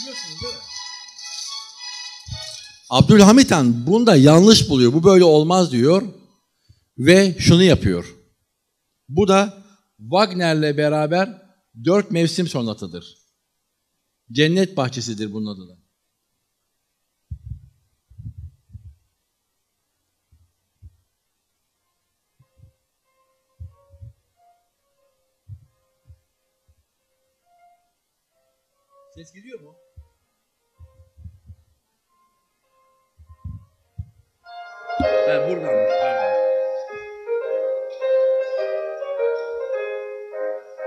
biliyorsunuz değil mi? Abdülhamit Han bunu da yanlış buluyor. Bu böyle olmaz diyor ve şunu yapıyor. Bu da Wagner'le beraber dört mevsim sonatıdır. Cennet bahçesidir bunun adı da. Ses geliyor mu? Ha buradanmış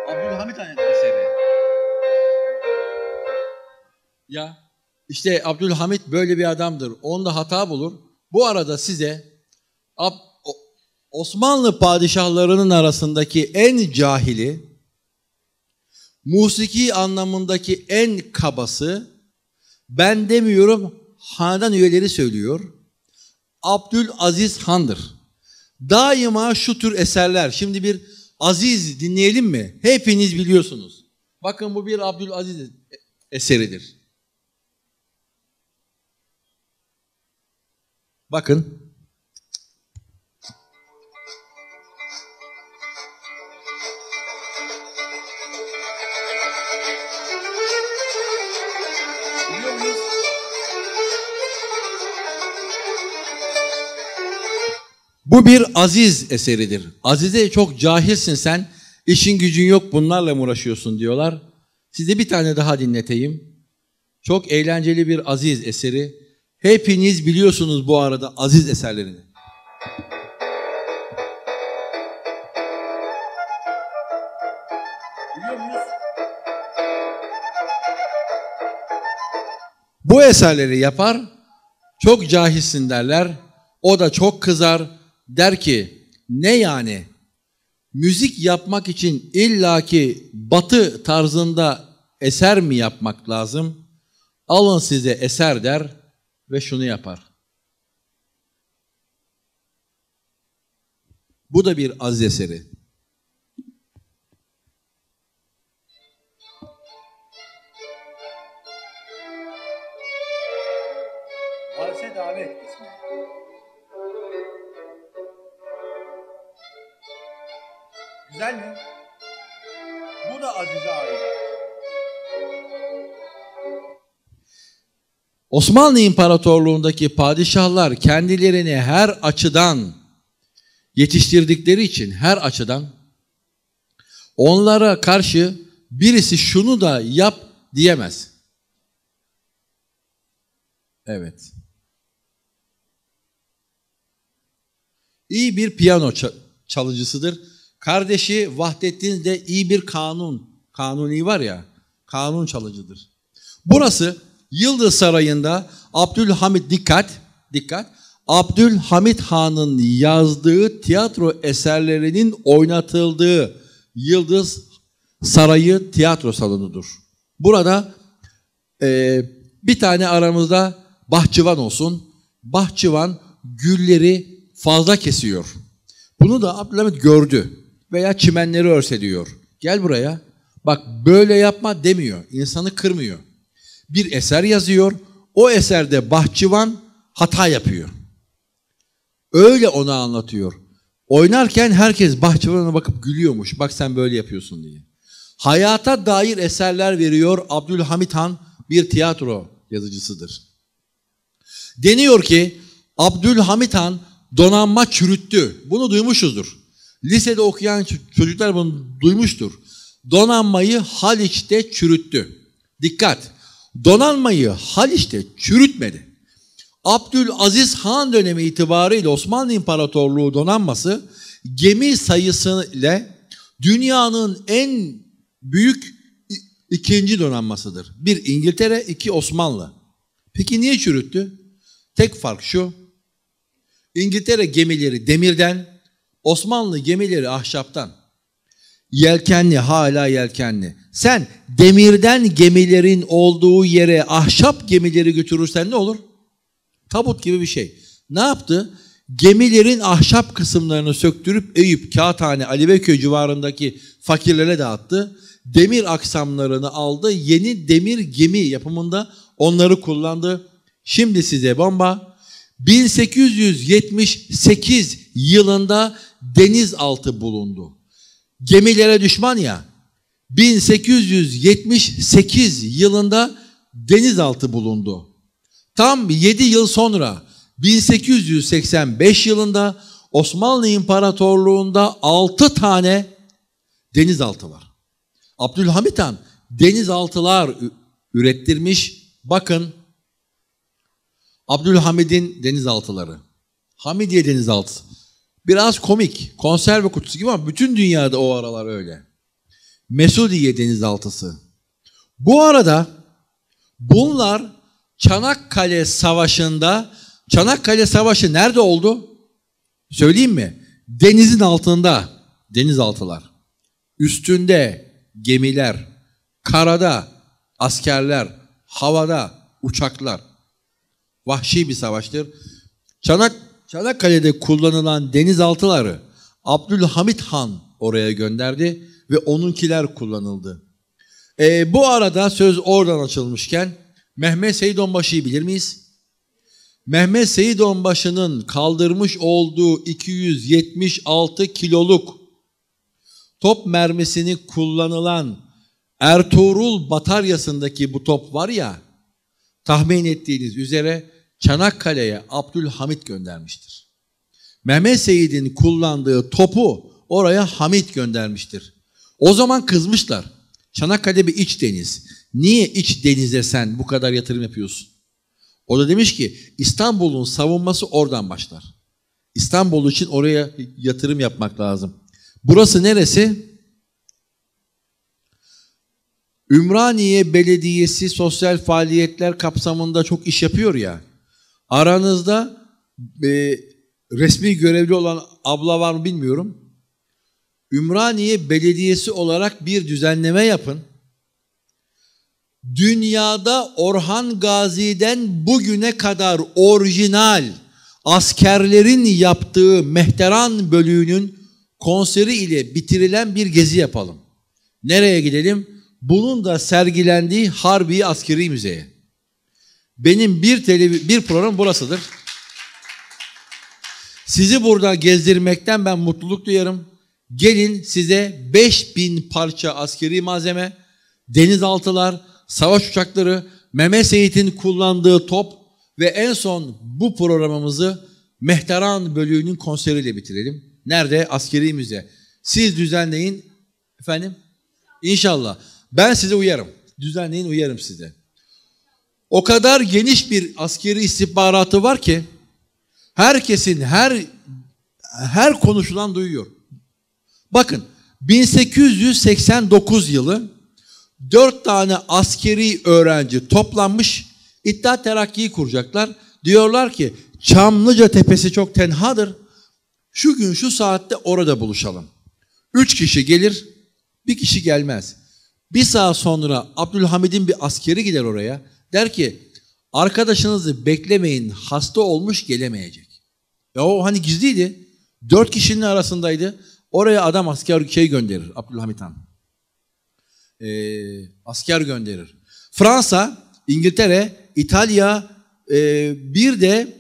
Abdülhamit Han eseri. Ya işte Abdülhamit böyle bir adamdır. Onda hata bulur. Bu arada size Ab Osmanlı padişahlarının arasındaki en cahili musiki anlamındaki en kabası ben demiyorum hanedan üyeleri söylüyor. Abdül Aziz Han'dır. Daima şu tür eserler. Şimdi bir Aziz dinleyelim mi? Hepiniz biliyorsunuz. Bakın bu bir Abdül Aziz eseridir. Bakın. Bu bir aziz eseridir. Azize çok cahilsin sen, işin gücün yok bunlarla mı uğraşıyorsun diyorlar. Size bir tane daha dinleteyim. Çok eğlenceli bir aziz eseri. Hepiniz biliyorsunuz bu arada aziz eserlerini. Bu eserleri yapar, çok cahilsin derler, o da çok kızar, der ki ne yani müzik yapmak için illaki batı tarzında eser mi yapmak lazım? Alın size eser der ve şunu yapar. Bu da bir az eseri. güzel mi? Bu da Aziz'e ait. Osmanlı İmparatorluğundaki padişahlar kendilerini her açıdan yetiştirdikleri için her açıdan onlara karşı birisi şunu da yap diyemez. Evet. İyi bir piyano çalıcısıdır. Kardeşi Vahdettin de iyi bir kanun, kanuni var ya, kanun çalıcıdır. Burası Yıldız Sarayı'nda Abdülhamit dikkat, dikkat. Abdülhamit Han'ın yazdığı tiyatro eserlerinin oynatıldığı Yıldız Sarayı tiyatro salonudur. Burada e, bir tane aramızda bahçıvan olsun. Bahçıvan gülleri fazla kesiyor. Bunu da Abdülhamit gördü veya çimenleri örse diyor. Gel buraya. Bak böyle yapma demiyor. İnsanı kırmıyor. Bir eser yazıyor. O eserde bahçıvan hata yapıyor. Öyle ona anlatıyor. Oynarken herkes bahçıvana bakıp gülüyormuş. Bak sen böyle yapıyorsun diye. Hayata dair eserler veriyor Abdülhamit Han bir tiyatro yazıcısıdır. Deniyor ki Abdülhamit Han donanma çürüttü. Bunu duymuşuzdur. Lisede okuyan çocuklar bunu duymuştur. Donanmayı Haliç'te çürüttü. Dikkat! Donanmayı Haliç'te çürütmedi. Abdülaziz Han dönemi itibariyle Osmanlı İmparatorluğu donanması gemi sayısı ile dünyanın en büyük ikinci donanmasıdır. Bir İngiltere, iki Osmanlı. Peki niye çürüttü? Tek fark şu. İngiltere gemileri demirden, Osmanlı gemileri ahşaptan. Yelkenli hala yelkenli. Sen demirden gemilerin olduğu yere ahşap gemileri götürürsen ne olur? Tabut gibi bir şey. Ne yaptı? Gemilerin ahşap kısımlarını söktürüp Eyüp, Kağıthane, Alibeköy civarındaki fakirlere dağıttı. Demir aksamlarını aldı. Yeni demir gemi yapımında onları kullandı. Şimdi size bomba. 1878 yılında denizaltı bulundu. Gemilere düşman ya. 1878 yılında denizaltı bulundu. Tam 7 yıl sonra 1885 yılında Osmanlı İmparatorluğu'nda 6 tane denizaltı var. Abdülhamit Han denizaltılar ürettirmiş. Bakın Abdülhamid'in denizaltıları. Hamidiye denizaltısı. Biraz komik, konserve kutusu gibi ama bütün dünyada o aralar öyle. Mesudiye denizaltısı. Bu arada bunlar Çanakkale Savaşı'nda, Çanakkale Savaşı nerede oldu? Söyleyeyim mi? Denizin altında, denizaltılar. Üstünde gemiler, karada askerler, havada uçaklar. Vahşi bir savaştır. Çanak Çanakkale'de kullanılan denizaltıları Abdülhamit Han oraya gönderdi ve onunkiler kullanıldı. E, bu arada söz oradan açılmışken Mehmet Seyit Onbaşı'yı bilir miyiz? Mehmet Seyit Onbaşı'nın kaldırmış olduğu 276 kiloluk top mermisini kullanılan Ertuğrul bataryasındaki bu top var ya tahmin ettiğiniz üzere Çanakkale'ye Abdülhamit göndermiştir. Mehmet Seyit'in kullandığı topu oraya Hamit göndermiştir. O zaman kızmışlar. Çanakkale bir iç deniz. Niye iç denize sen bu kadar yatırım yapıyorsun? O da demiş ki İstanbul'un savunması oradan başlar. İstanbul için oraya yatırım yapmak lazım. Burası neresi? Ümraniye Belediyesi sosyal faaliyetler kapsamında çok iş yapıyor ya. Aranızda e, resmi görevli olan abla var mı bilmiyorum. Ümraniye Belediyesi olarak bir düzenleme yapın. Dünyada Orhan Gazi'den bugüne kadar orijinal askerlerin yaptığı mehteran bölüğünün konseri ile bitirilen bir gezi yapalım. Nereye gidelim? Bunun da sergilendiği Harbi Askeri Müzeye. Benim bir televi bir program burasıdır. Sizi burada gezdirmekten ben mutluluk duyarım. Gelin size 5000 parça askeri malzeme, denizaltılar, savaş uçakları, meme Seyit'in kullandığı top ve en son bu programımızı Mehteran bölüğünün konseriyle bitirelim. Nerede? Askeri müze. Siz düzenleyin efendim. İnşallah. Ben sizi uyarım. Düzenleyin uyarım size o kadar geniş bir askeri istihbaratı var ki herkesin her her konuşulan duyuyor. Bakın 1889 yılı dört tane askeri öğrenci toplanmış İttihat Terakki'yi kuracaklar. Diyorlar ki Çamlıca Tepesi çok tenhadır. Şu gün şu saatte orada buluşalım. Üç kişi gelir, bir kişi gelmez. Bir saat sonra Abdülhamid'in bir askeri gider oraya. Der ki arkadaşınızı beklemeyin hasta olmuş gelemeyecek. Ya o hani gizliydi. Dört kişinin arasındaydı. Oraya adam asker şey gönderir Abdülhamit Han. Ee, asker gönderir. Fransa, İngiltere, İtalya e, bir de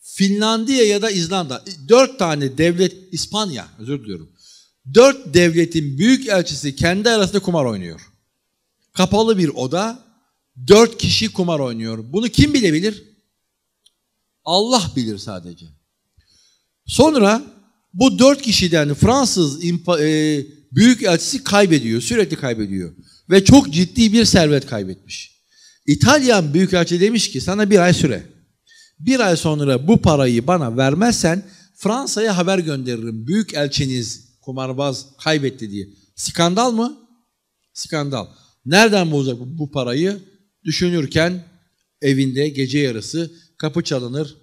Finlandiya ya da İzlanda. Dört tane devlet, İspanya özür diliyorum. Dört devletin büyük elçisi kendi arasında kumar oynuyor kapalı bir oda, dört kişi kumar oynuyor. Bunu kim bilebilir? Allah bilir sadece. Sonra bu dört kişiden Fransız impa, e, büyük elçisi kaybediyor, sürekli kaybediyor. Ve çok ciddi bir servet kaybetmiş. İtalyan büyükelçi demiş ki sana bir ay süre. Bir ay sonra bu parayı bana vermezsen Fransa'ya haber gönderirim. Büyük elçiniz kumarbaz kaybetti diye. Skandal mı? Skandal. Nereden bulacak bu parayı? Düşünürken evinde gece yarısı kapı çalınır.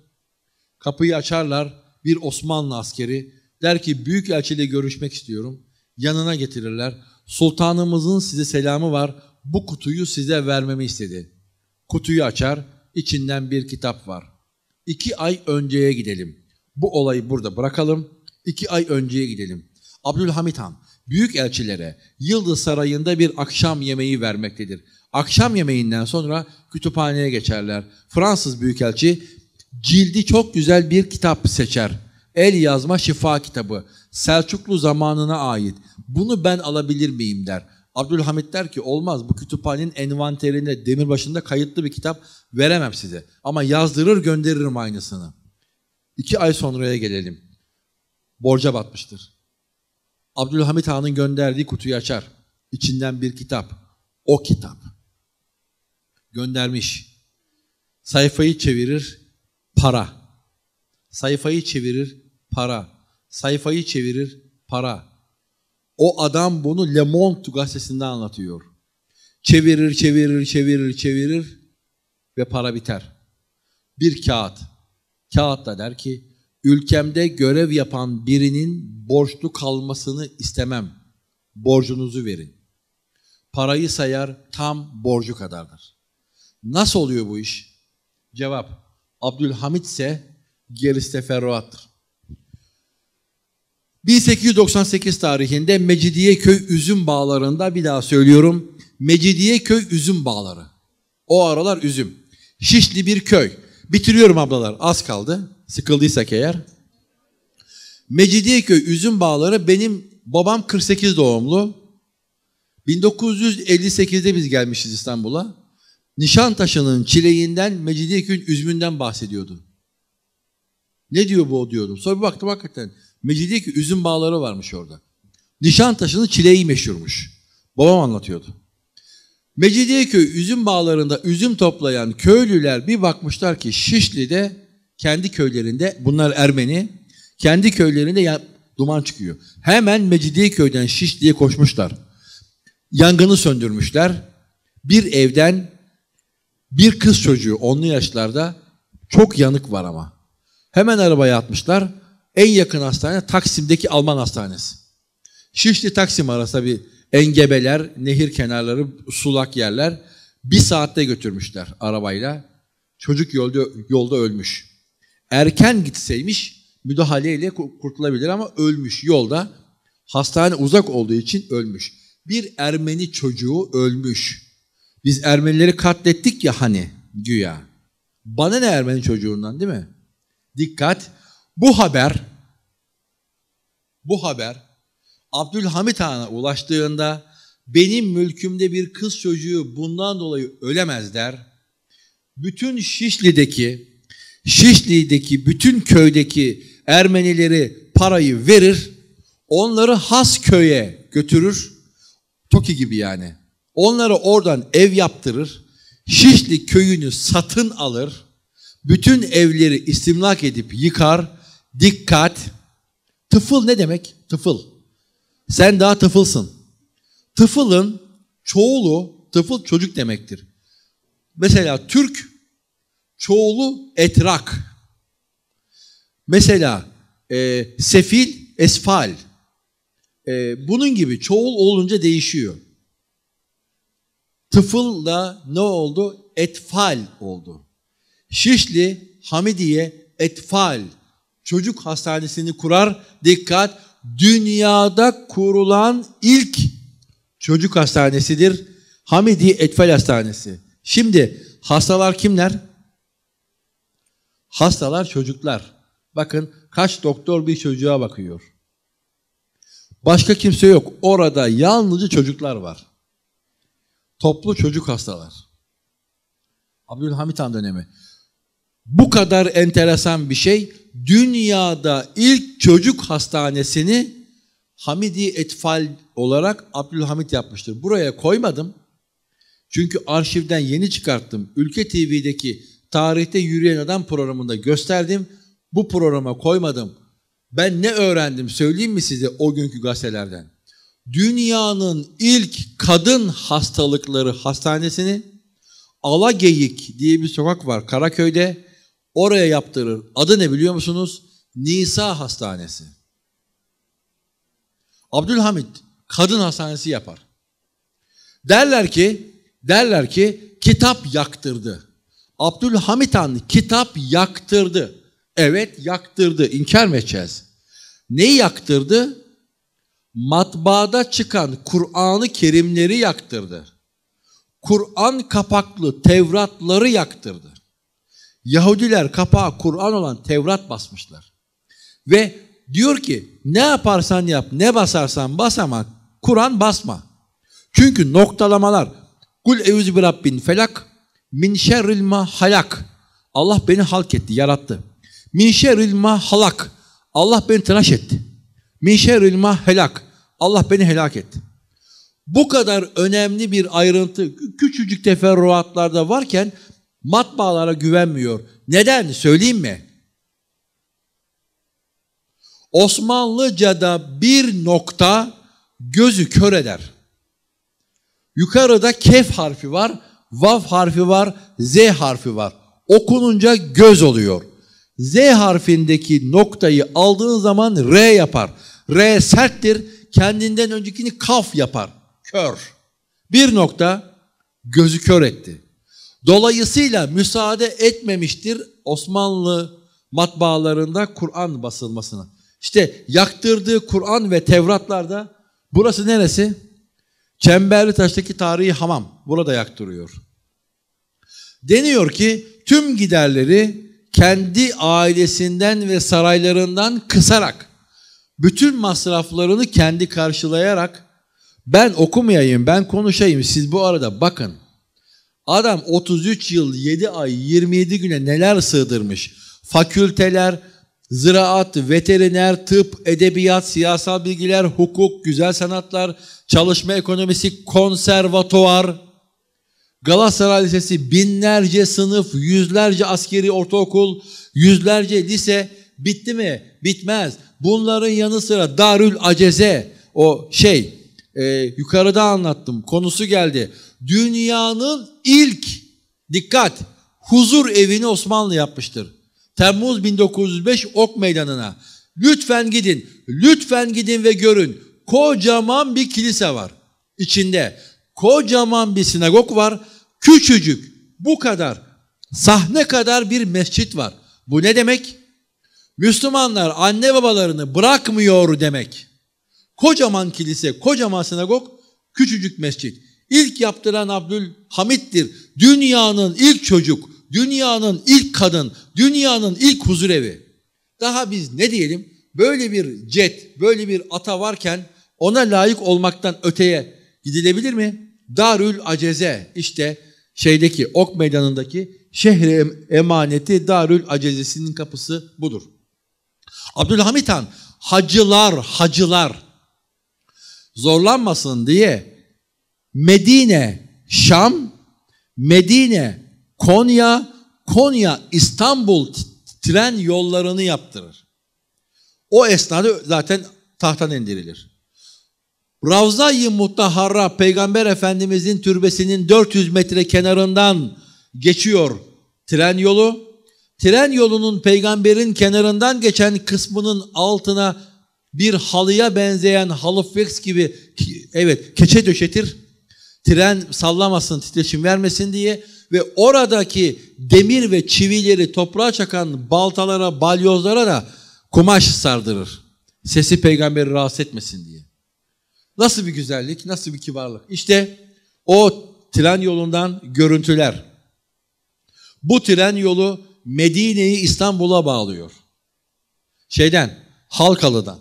Kapıyı açarlar bir Osmanlı askeri. Der ki büyük elçiyle görüşmek istiyorum. Yanına getirirler. Sultanımızın size selamı var. Bu kutuyu size vermemi istedi. Kutuyu açar. içinden bir kitap var. İki ay önceye gidelim. Bu olayı burada bırakalım. İki ay önceye gidelim. Abdülhamit Han büyük elçilere Yıldız Sarayı'nda bir akşam yemeği vermektedir. Akşam yemeğinden sonra kütüphaneye geçerler. Fransız büyükelçi cildi çok güzel bir kitap seçer. El yazma şifa kitabı. Selçuklu zamanına ait. Bunu ben alabilir miyim der. Abdülhamit der ki olmaz bu kütüphanenin envanterinde demirbaşında kayıtlı bir kitap veremem size. Ama yazdırır gönderirim aynısını. İki ay sonraya gelelim. Borca batmıştır. Abdülhamit Han'ın gönderdiği kutuyu açar. İçinden bir kitap. O kitap. Göndermiş. Sayfayı çevirir. Para. Sayfayı çevirir. Para. Sayfayı çevirir. Para. O adam bunu Le Monde gazetesinde anlatıyor. Çevirir, çevirir, çevirir, çevirir ve para biter. Bir kağıt. Kağıt da der ki Ülkemde görev yapan birinin borçlu kalmasını istemem. Borcunuzu verin. Parayı sayar tam borcu kadardır. Nasıl oluyor bu iş? Cevap. Abdülhamit ise gerisi teferruattır. 1898 tarihinde Mecidiyeköy üzüm bağlarında bir daha söylüyorum. Mecidiyeköy üzüm bağları. O aralar üzüm. Şişli bir köy. Bitiriyorum ablalar az kaldı. Sıkıldıysak eğer. Mecidiyeköy üzüm bağları benim babam 48 doğumlu. 1958'de biz gelmişiz İstanbul'a. Nişantaşı'nın çileğinden, Mecidiyeköy'ün üzümünden bahsediyordu. Ne diyor bu diyordum. Sonra bir baktım hakikaten Mecidiyeköy üzüm bağları varmış orada. Nişantaşı'nın çileği meşhurmuş. Babam anlatıyordu. Mecidiyeköy üzüm bağlarında üzüm toplayan köylüler bir bakmışlar ki Şişli'de kendi köylerinde bunlar Ermeni kendi köylerinde ya, duman çıkıyor. Hemen Mecidiyeköy'den Şişli'ye koşmuşlar. Yangını söndürmüşler. Bir evden bir kız çocuğu onlu yaşlarda çok yanık var ama. Hemen arabaya atmışlar. En yakın hastane Taksim'deki Alman hastanesi. Şişli Taksim arası bir engebeler, nehir kenarları, sulak yerler. Bir saatte götürmüşler arabayla. Çocuk yolda, yolda ölmüş erken gitseymiş müdahaleyle kurtulabilir ama ölmüş yolda. Hastane uzak olduğu için ölmüş. Bir Ermeni çocuğu ölmüş. Biz Ermenileri katlettik ya hani güya. Bana ne Ermeni çocuğundan değil mi? Dikkat. Bu haber bu haber Abdülhamit Han'a ulaştığında benim mülkümde bir kız çocuğu bundan dolayı ölemez der. Bütün Şişli'deki Şişli'deki bütün köydeki Ermenileri parayı verir, onları has köye götürür. Toki gibi yani. Onları oradan ev yaptırır. Şişli köyünü satın alır. Bütün evleri istimlak edip yıkar. Dikkat. Tıfıl ne demek? Tıfıl. Sen daha tıfılsın. Tıfılın çoğulu, tıfıl çocuk demektir. Mesela Türk çoğulu etrak. Mesela e, sefil, esfal. E, bunun gibi çoğul olunca değişiyor. da ne oldu? Etfal oldu. Şişli, Hamidiye, etfal. Çocuk hastanesini kurar. Dikkat! Dünyada kurulan ilk çocuk hastanesidir. Hamidiye Etfal Hastanesi. Şimdi hastalar kimler? Hastalar çocuklar. Bakın kaç doktor bir çocuğa bakıyor. Başka kimse yok. Orada yalnızca çocuklar var. Toplu çocuk hastalar. Abdülhamit Han dönemi. Bu kadar enteresan bir şey. Dünyada ilk çocuk hastanesini Hamidi Etfal olarak Abdülhamit yapmıştır. Buraya koymadım. Çünkü arşivden yeni çıkarttım. Ülke TV'deki Tarihte Yürüyen Adam programında gösterdim. Bu programa koymadım. Ben ne öğrendim söyleyeyim mi size o günkü gazetelerden? Dünyanın ilk kadın hastalıkları hastanesini Alageyik diye bir sokak var Karaköy'de. Oraya yaptırır. Adı ne biliyor musunuz? Nisa Hastanesi. Abdülhamit kadın hastanesi yapar. Derler ki, derler ki kitap yaktırdı. Abdülhamit Han kitap yaktırdı. Evet yaktırdı. İnkar mı edeceğiz? Neyi yaktırdı? Matbaada çıkan Kur'an-ı Kerimleri yaktırdı. Kur'an kapaklı Tevratları yaktırdı. Yahudiler kapağı Kur'an olan Tevrat basmışlar. Ve diyor ki ne yaparsan yap, ne basarsan bas ama Kur'an basma. Çünkü noktalamalar Kul evzi bi Rabbin felak Min şerril ma halak. Allah beni halk etti, yarattı. Min şerril ma halak. Allah beni tıraş etti. Min şerril ma helak. Allah beni helak etti. Bu kadar önemli bir ayrıntı küçücük teferruatlarda varken matbaalara güvenmiyor. Neden? Söyleyeyim mi? Osmanlıca'da bir nokta gözü kör eder. Yukarıda kef harfi var vav harfi var, z harfi var. Okununca göz oluyor. Z harfindeki noktayı aldığın zaman R yapar. R serttir. Kendinden öncekini kaf yapar. Kör. Bir nokta gözü kör etti. Dolayısıyla müsaade etmemiştir Osmanlı matbaalarında Kur'an basılmasına. İşte yaktırdığı Kur'an ve Tevratlarda burası neresi? taştaki tarihi hamam burada yaktırıyor. Deniyor ki tüm giderleri kendi ailesinden ve saraylarından kısarak bütün masraflarını kendi karşılayarak ben okumayayım, ben konuşayım. Siz bu arada bakın. Adam 33 yıl 7 ay 27 güne neler sığdırmış. Fakülteler, ziraat, veteriner, tıp, edebiyat, siyasal bilgiler, hukuk, güzel sanatlar, çalışma ekonomisi, konservatuvar, Galatasaray Lisesi, binlerce sınıf, yüzlerce askeri ortaokul, yüzlerce lise bitti mi? Bitmez. Bunların yanı sıra Darül Aceze, o şey, e, yukarıda anlattım, konusu geldi. Dünyanın ilk, dikkat, huzur evini Osmanlı yapmıştır. Temmuz 1905 Ok Meydanı'na. Lütfen gidin, lütfen gidin ve görün. Kocaman bir kilise var içinde. Kocaman bir sinagog var. Küçücük, bu kadar, sahne kadar bir mescit var. Bu ne demek? Müslümanlar anne babalarını bırakmıyor demek. Kocaman kilise, kocaman sinagog, küçücük mescit. İlk yaptıran Abdülhamit'tir. Dünyanın ilk çocuk Dünyanın ilk kadın, dünyanın ilk huzurevi. Daha biz ne diyelim? Böyle bir cet, böyle bir ata varken ona layık olmaktan öteye gidilebilir mi? Darül Aceze işte şeydeki Ok Meydanı'ndaki şehre emaneti Darül Acezesi'nin kapısı budur. Abdülhamit Han hacılar hacılar zorlanmasın diye Medine Şam, Medine Konya, Konya, İstanbul tren yollarını yaptırır. O esnada zaten tahttan indirilir. Ravza-i Mutahharra Peygamber Efendimizin türbesinin 400 metre kenarından geçiyor tren yolu. Tren yolunun peygamberin kenarından geçen kısmının altına bir halıya benzeyen halı fix gibi evet keçe döşetir. Tren sallamasın, titreşim vermesin diye ve oradaki demir ve çivileri toprağa çakan baltalara, balyozlara da kumaş sardırır. Sesi peygamberi rahatsız etmesin diye. Nasıl bir güzellik, nasıl bir kibarlık. İşte o tren yolundan görüntüler. Bu tren yolu Medine'yi İstanbul'a bağlıyor. Şeyden, Halkalı'dan.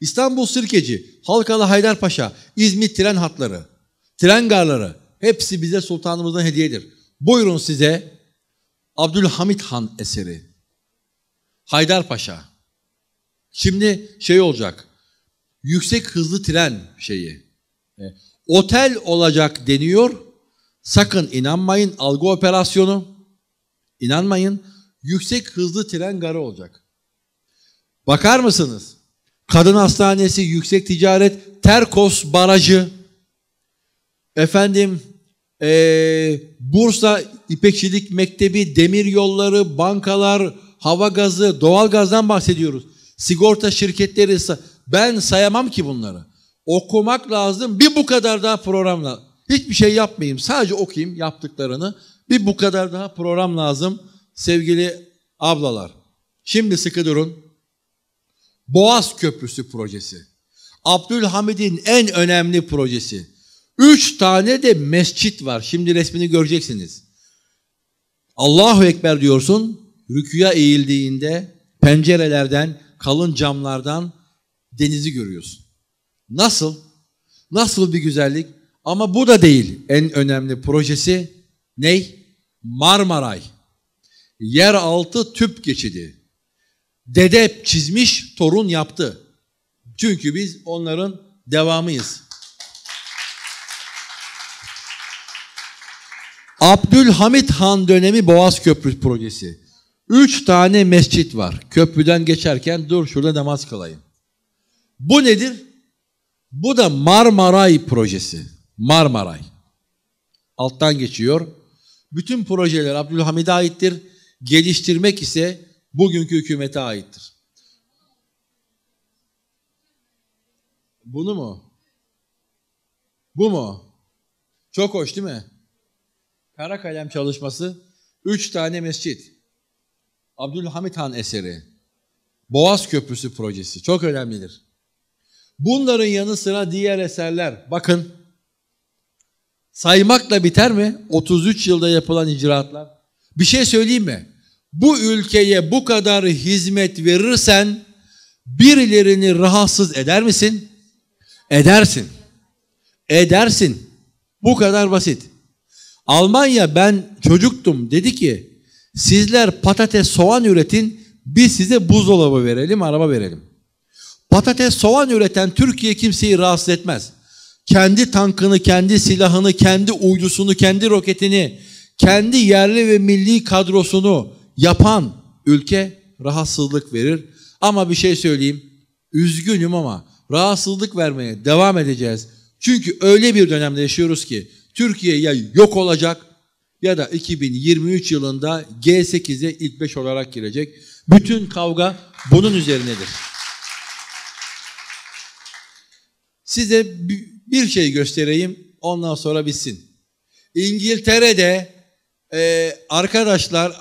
İstanbul Sirkeci, Halkalı Haydarpaşa, İzmit tren hatları, tren garları hepsi bize sultanımızdan hediyedir. Buyurun size Abdülhamit Han eseri. Haydarpaşa. Şimdi şey olacak. Yüksek hızlı tren şeyi. E, otel olacak deniyor. Sakın inanmayın algı operasyonu. İnanmayın. Yüksek hızlı tren garı olacak. Bakar mısınız? Kadın hastanesi, yüksek ticaret, Terkos barajı. Efendim e, Bursa İpekçilik Mektebi, demir yolları, bankalar, hava gazı, doğal gazdan bahsediyoruz. Sigorta şirketleri, ben sayamam ki bunları. Okumak lazım. Bir bu kadar daha programla. Hiçbir şey yapmayayım. Sadece okuyayım yaptıklarını. Bir bu kadar daha program lazım sevgili ablalar. Şimdi sıkı durun. Boğaz Köprüsü projesi. Abdülhamid'in en önemli projesi. Üç tane de mescit var. Şimdi resmini göreceksiniz. Allahu Ekber diyorsun. Rüküya eğildiğinde pencerelerden, kalın camlardan denizi görüyorsun. Nasıl? Nasıl bir güzellik? Ama bu da değil. En önemli projesi ney? Marmaray. Yeraltı tüp geçidi. Dede çizmiş, torun yaptı. Çünkü biz onların devamıyız. Abdülhamit Han dönemi Boğaz Köprüsü projesi. Üç tane mescit var. Köprüden geçerken dur şurada namaz kılayım. Bu nedir? Bu da Marmaray projesi. Marmaray. Alttan geçiyor. Bütün projeler Abdülhamid'e aittir. Geliştirmek ise bugünkü hükümete aittir. Bunu mu? Bu mu? Çok hoş değil mi? kara kalem çalışması, üç tane mescit, Abdülhamit Han eseri, Boğaz Köprüsü projesi çok önemlidir. Bunların yanı sıra diğer eserler, bakın saymakla biter mi 33 yılda yapılan icraatlar? Bir şey söyleyeyim mi? Bu ülkeye bu kadar hizmet verirsen birilerini rahatsız eder misin? Edersin. Edersin. Bu kadar basit. Almanya ben çocuktum dedi ki sizler patates soğan üretin biz size buzdolabı verelim araba verelim. Patates soğan üreten Türkiye kimseyi rahatsız etmez. Kendi tankını, kendi silahını, kendi uydusunu, kendi roketini, kendi yerli ve milli kadrosunu yapan ülke rahatsızlık verir. Ama bir şey söyleyeyim. Üzgünüm ama rahatsızlık vermeye devam edeceğiz. Çünkü öyle bir dönemde yaşıyoruz ki Türkiye ya yok olacak ya da 2023 yılında G8'e ilk 5 olarak girecek. Bütün kavga bunun üzerinedir. Size bir şey göstereyim ondan sonra bitsin. İngiltere'de e, arkadaşlar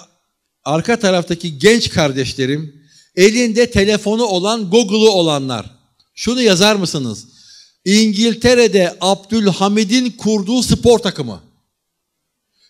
arka taraftaki genç kardeşlerim elinde telefonu olan Google'u olanlar şunu yazar mısınız? İngiltere'de Abdülhamid'in kurduğu spor takımı.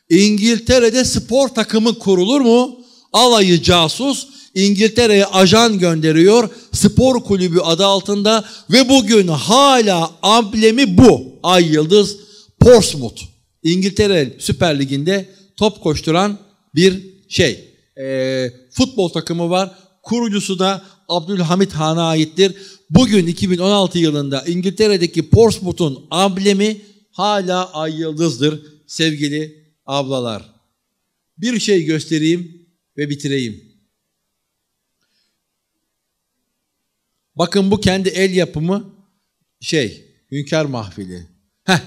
İngiltere'de spor takımı kurulur mu? Alayı casus İngiltere'ye ajan gönderiyor. Spor kulübü adı altında ve bugün hala amblemi bu. Ay yıldız Portsmouth. İngiltere Süper Ligi'nde top koşturan bir şey. E, futbol takımı var. Kurucusu da Abdülhamit Han'a aittir. Bugün 2016 yılında İngiltere'deki Portsmouth'un amblemi hala ay yıldızdır sevgili ablalar. Bir şey göstereyim ve bitireyim. Bakın bu kendi el yapımı şey, Hünkar Mahfili. Heh.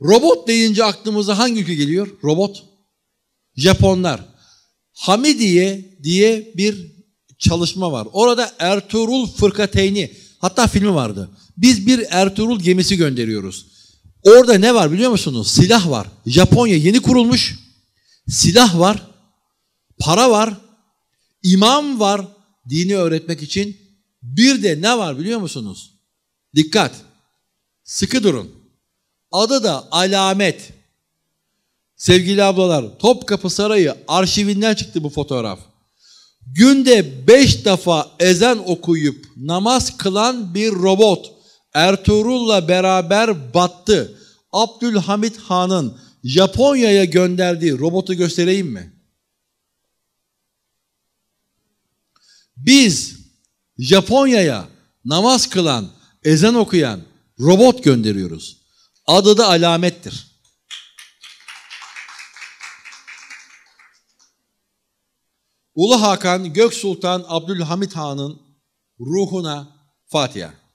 Robot deyince aklımıza hangi ülke geliyor? Robot. Japonlar. Hamidiye diye bir çalışma var. Orada Ertuğrul Fırkateyni hatta filmi vardı. Biz bir Ertuğrul gemisi gönderiyoruz. Orada ne var biliyor musunuz? Silah var. Japonya yeni kurulmuş. Silah var. Para var. İmam var dini öğretmek için. Bir de ne var biliyor musunuz? Dikkat. Sıkı durun. Adı da alamet. Sevgili ablalar, Topkapı Sarayı arşivinden çıktı bu fotoğraf. Günde beş defa ezan okuyup namaz kılan bir robot Ertuğrul'la beraber battı. Abdülhamit Han'ın Japonya'ya gönderdiği robotu göstereyim mi? Biz Japonya'ya namaz kılan, ezan okuyan robot gönderiyoruz. Adı da alamettir. Ulu Hakan Gök Sultan Abdülhamit Han'ın ruhuna Fatiha.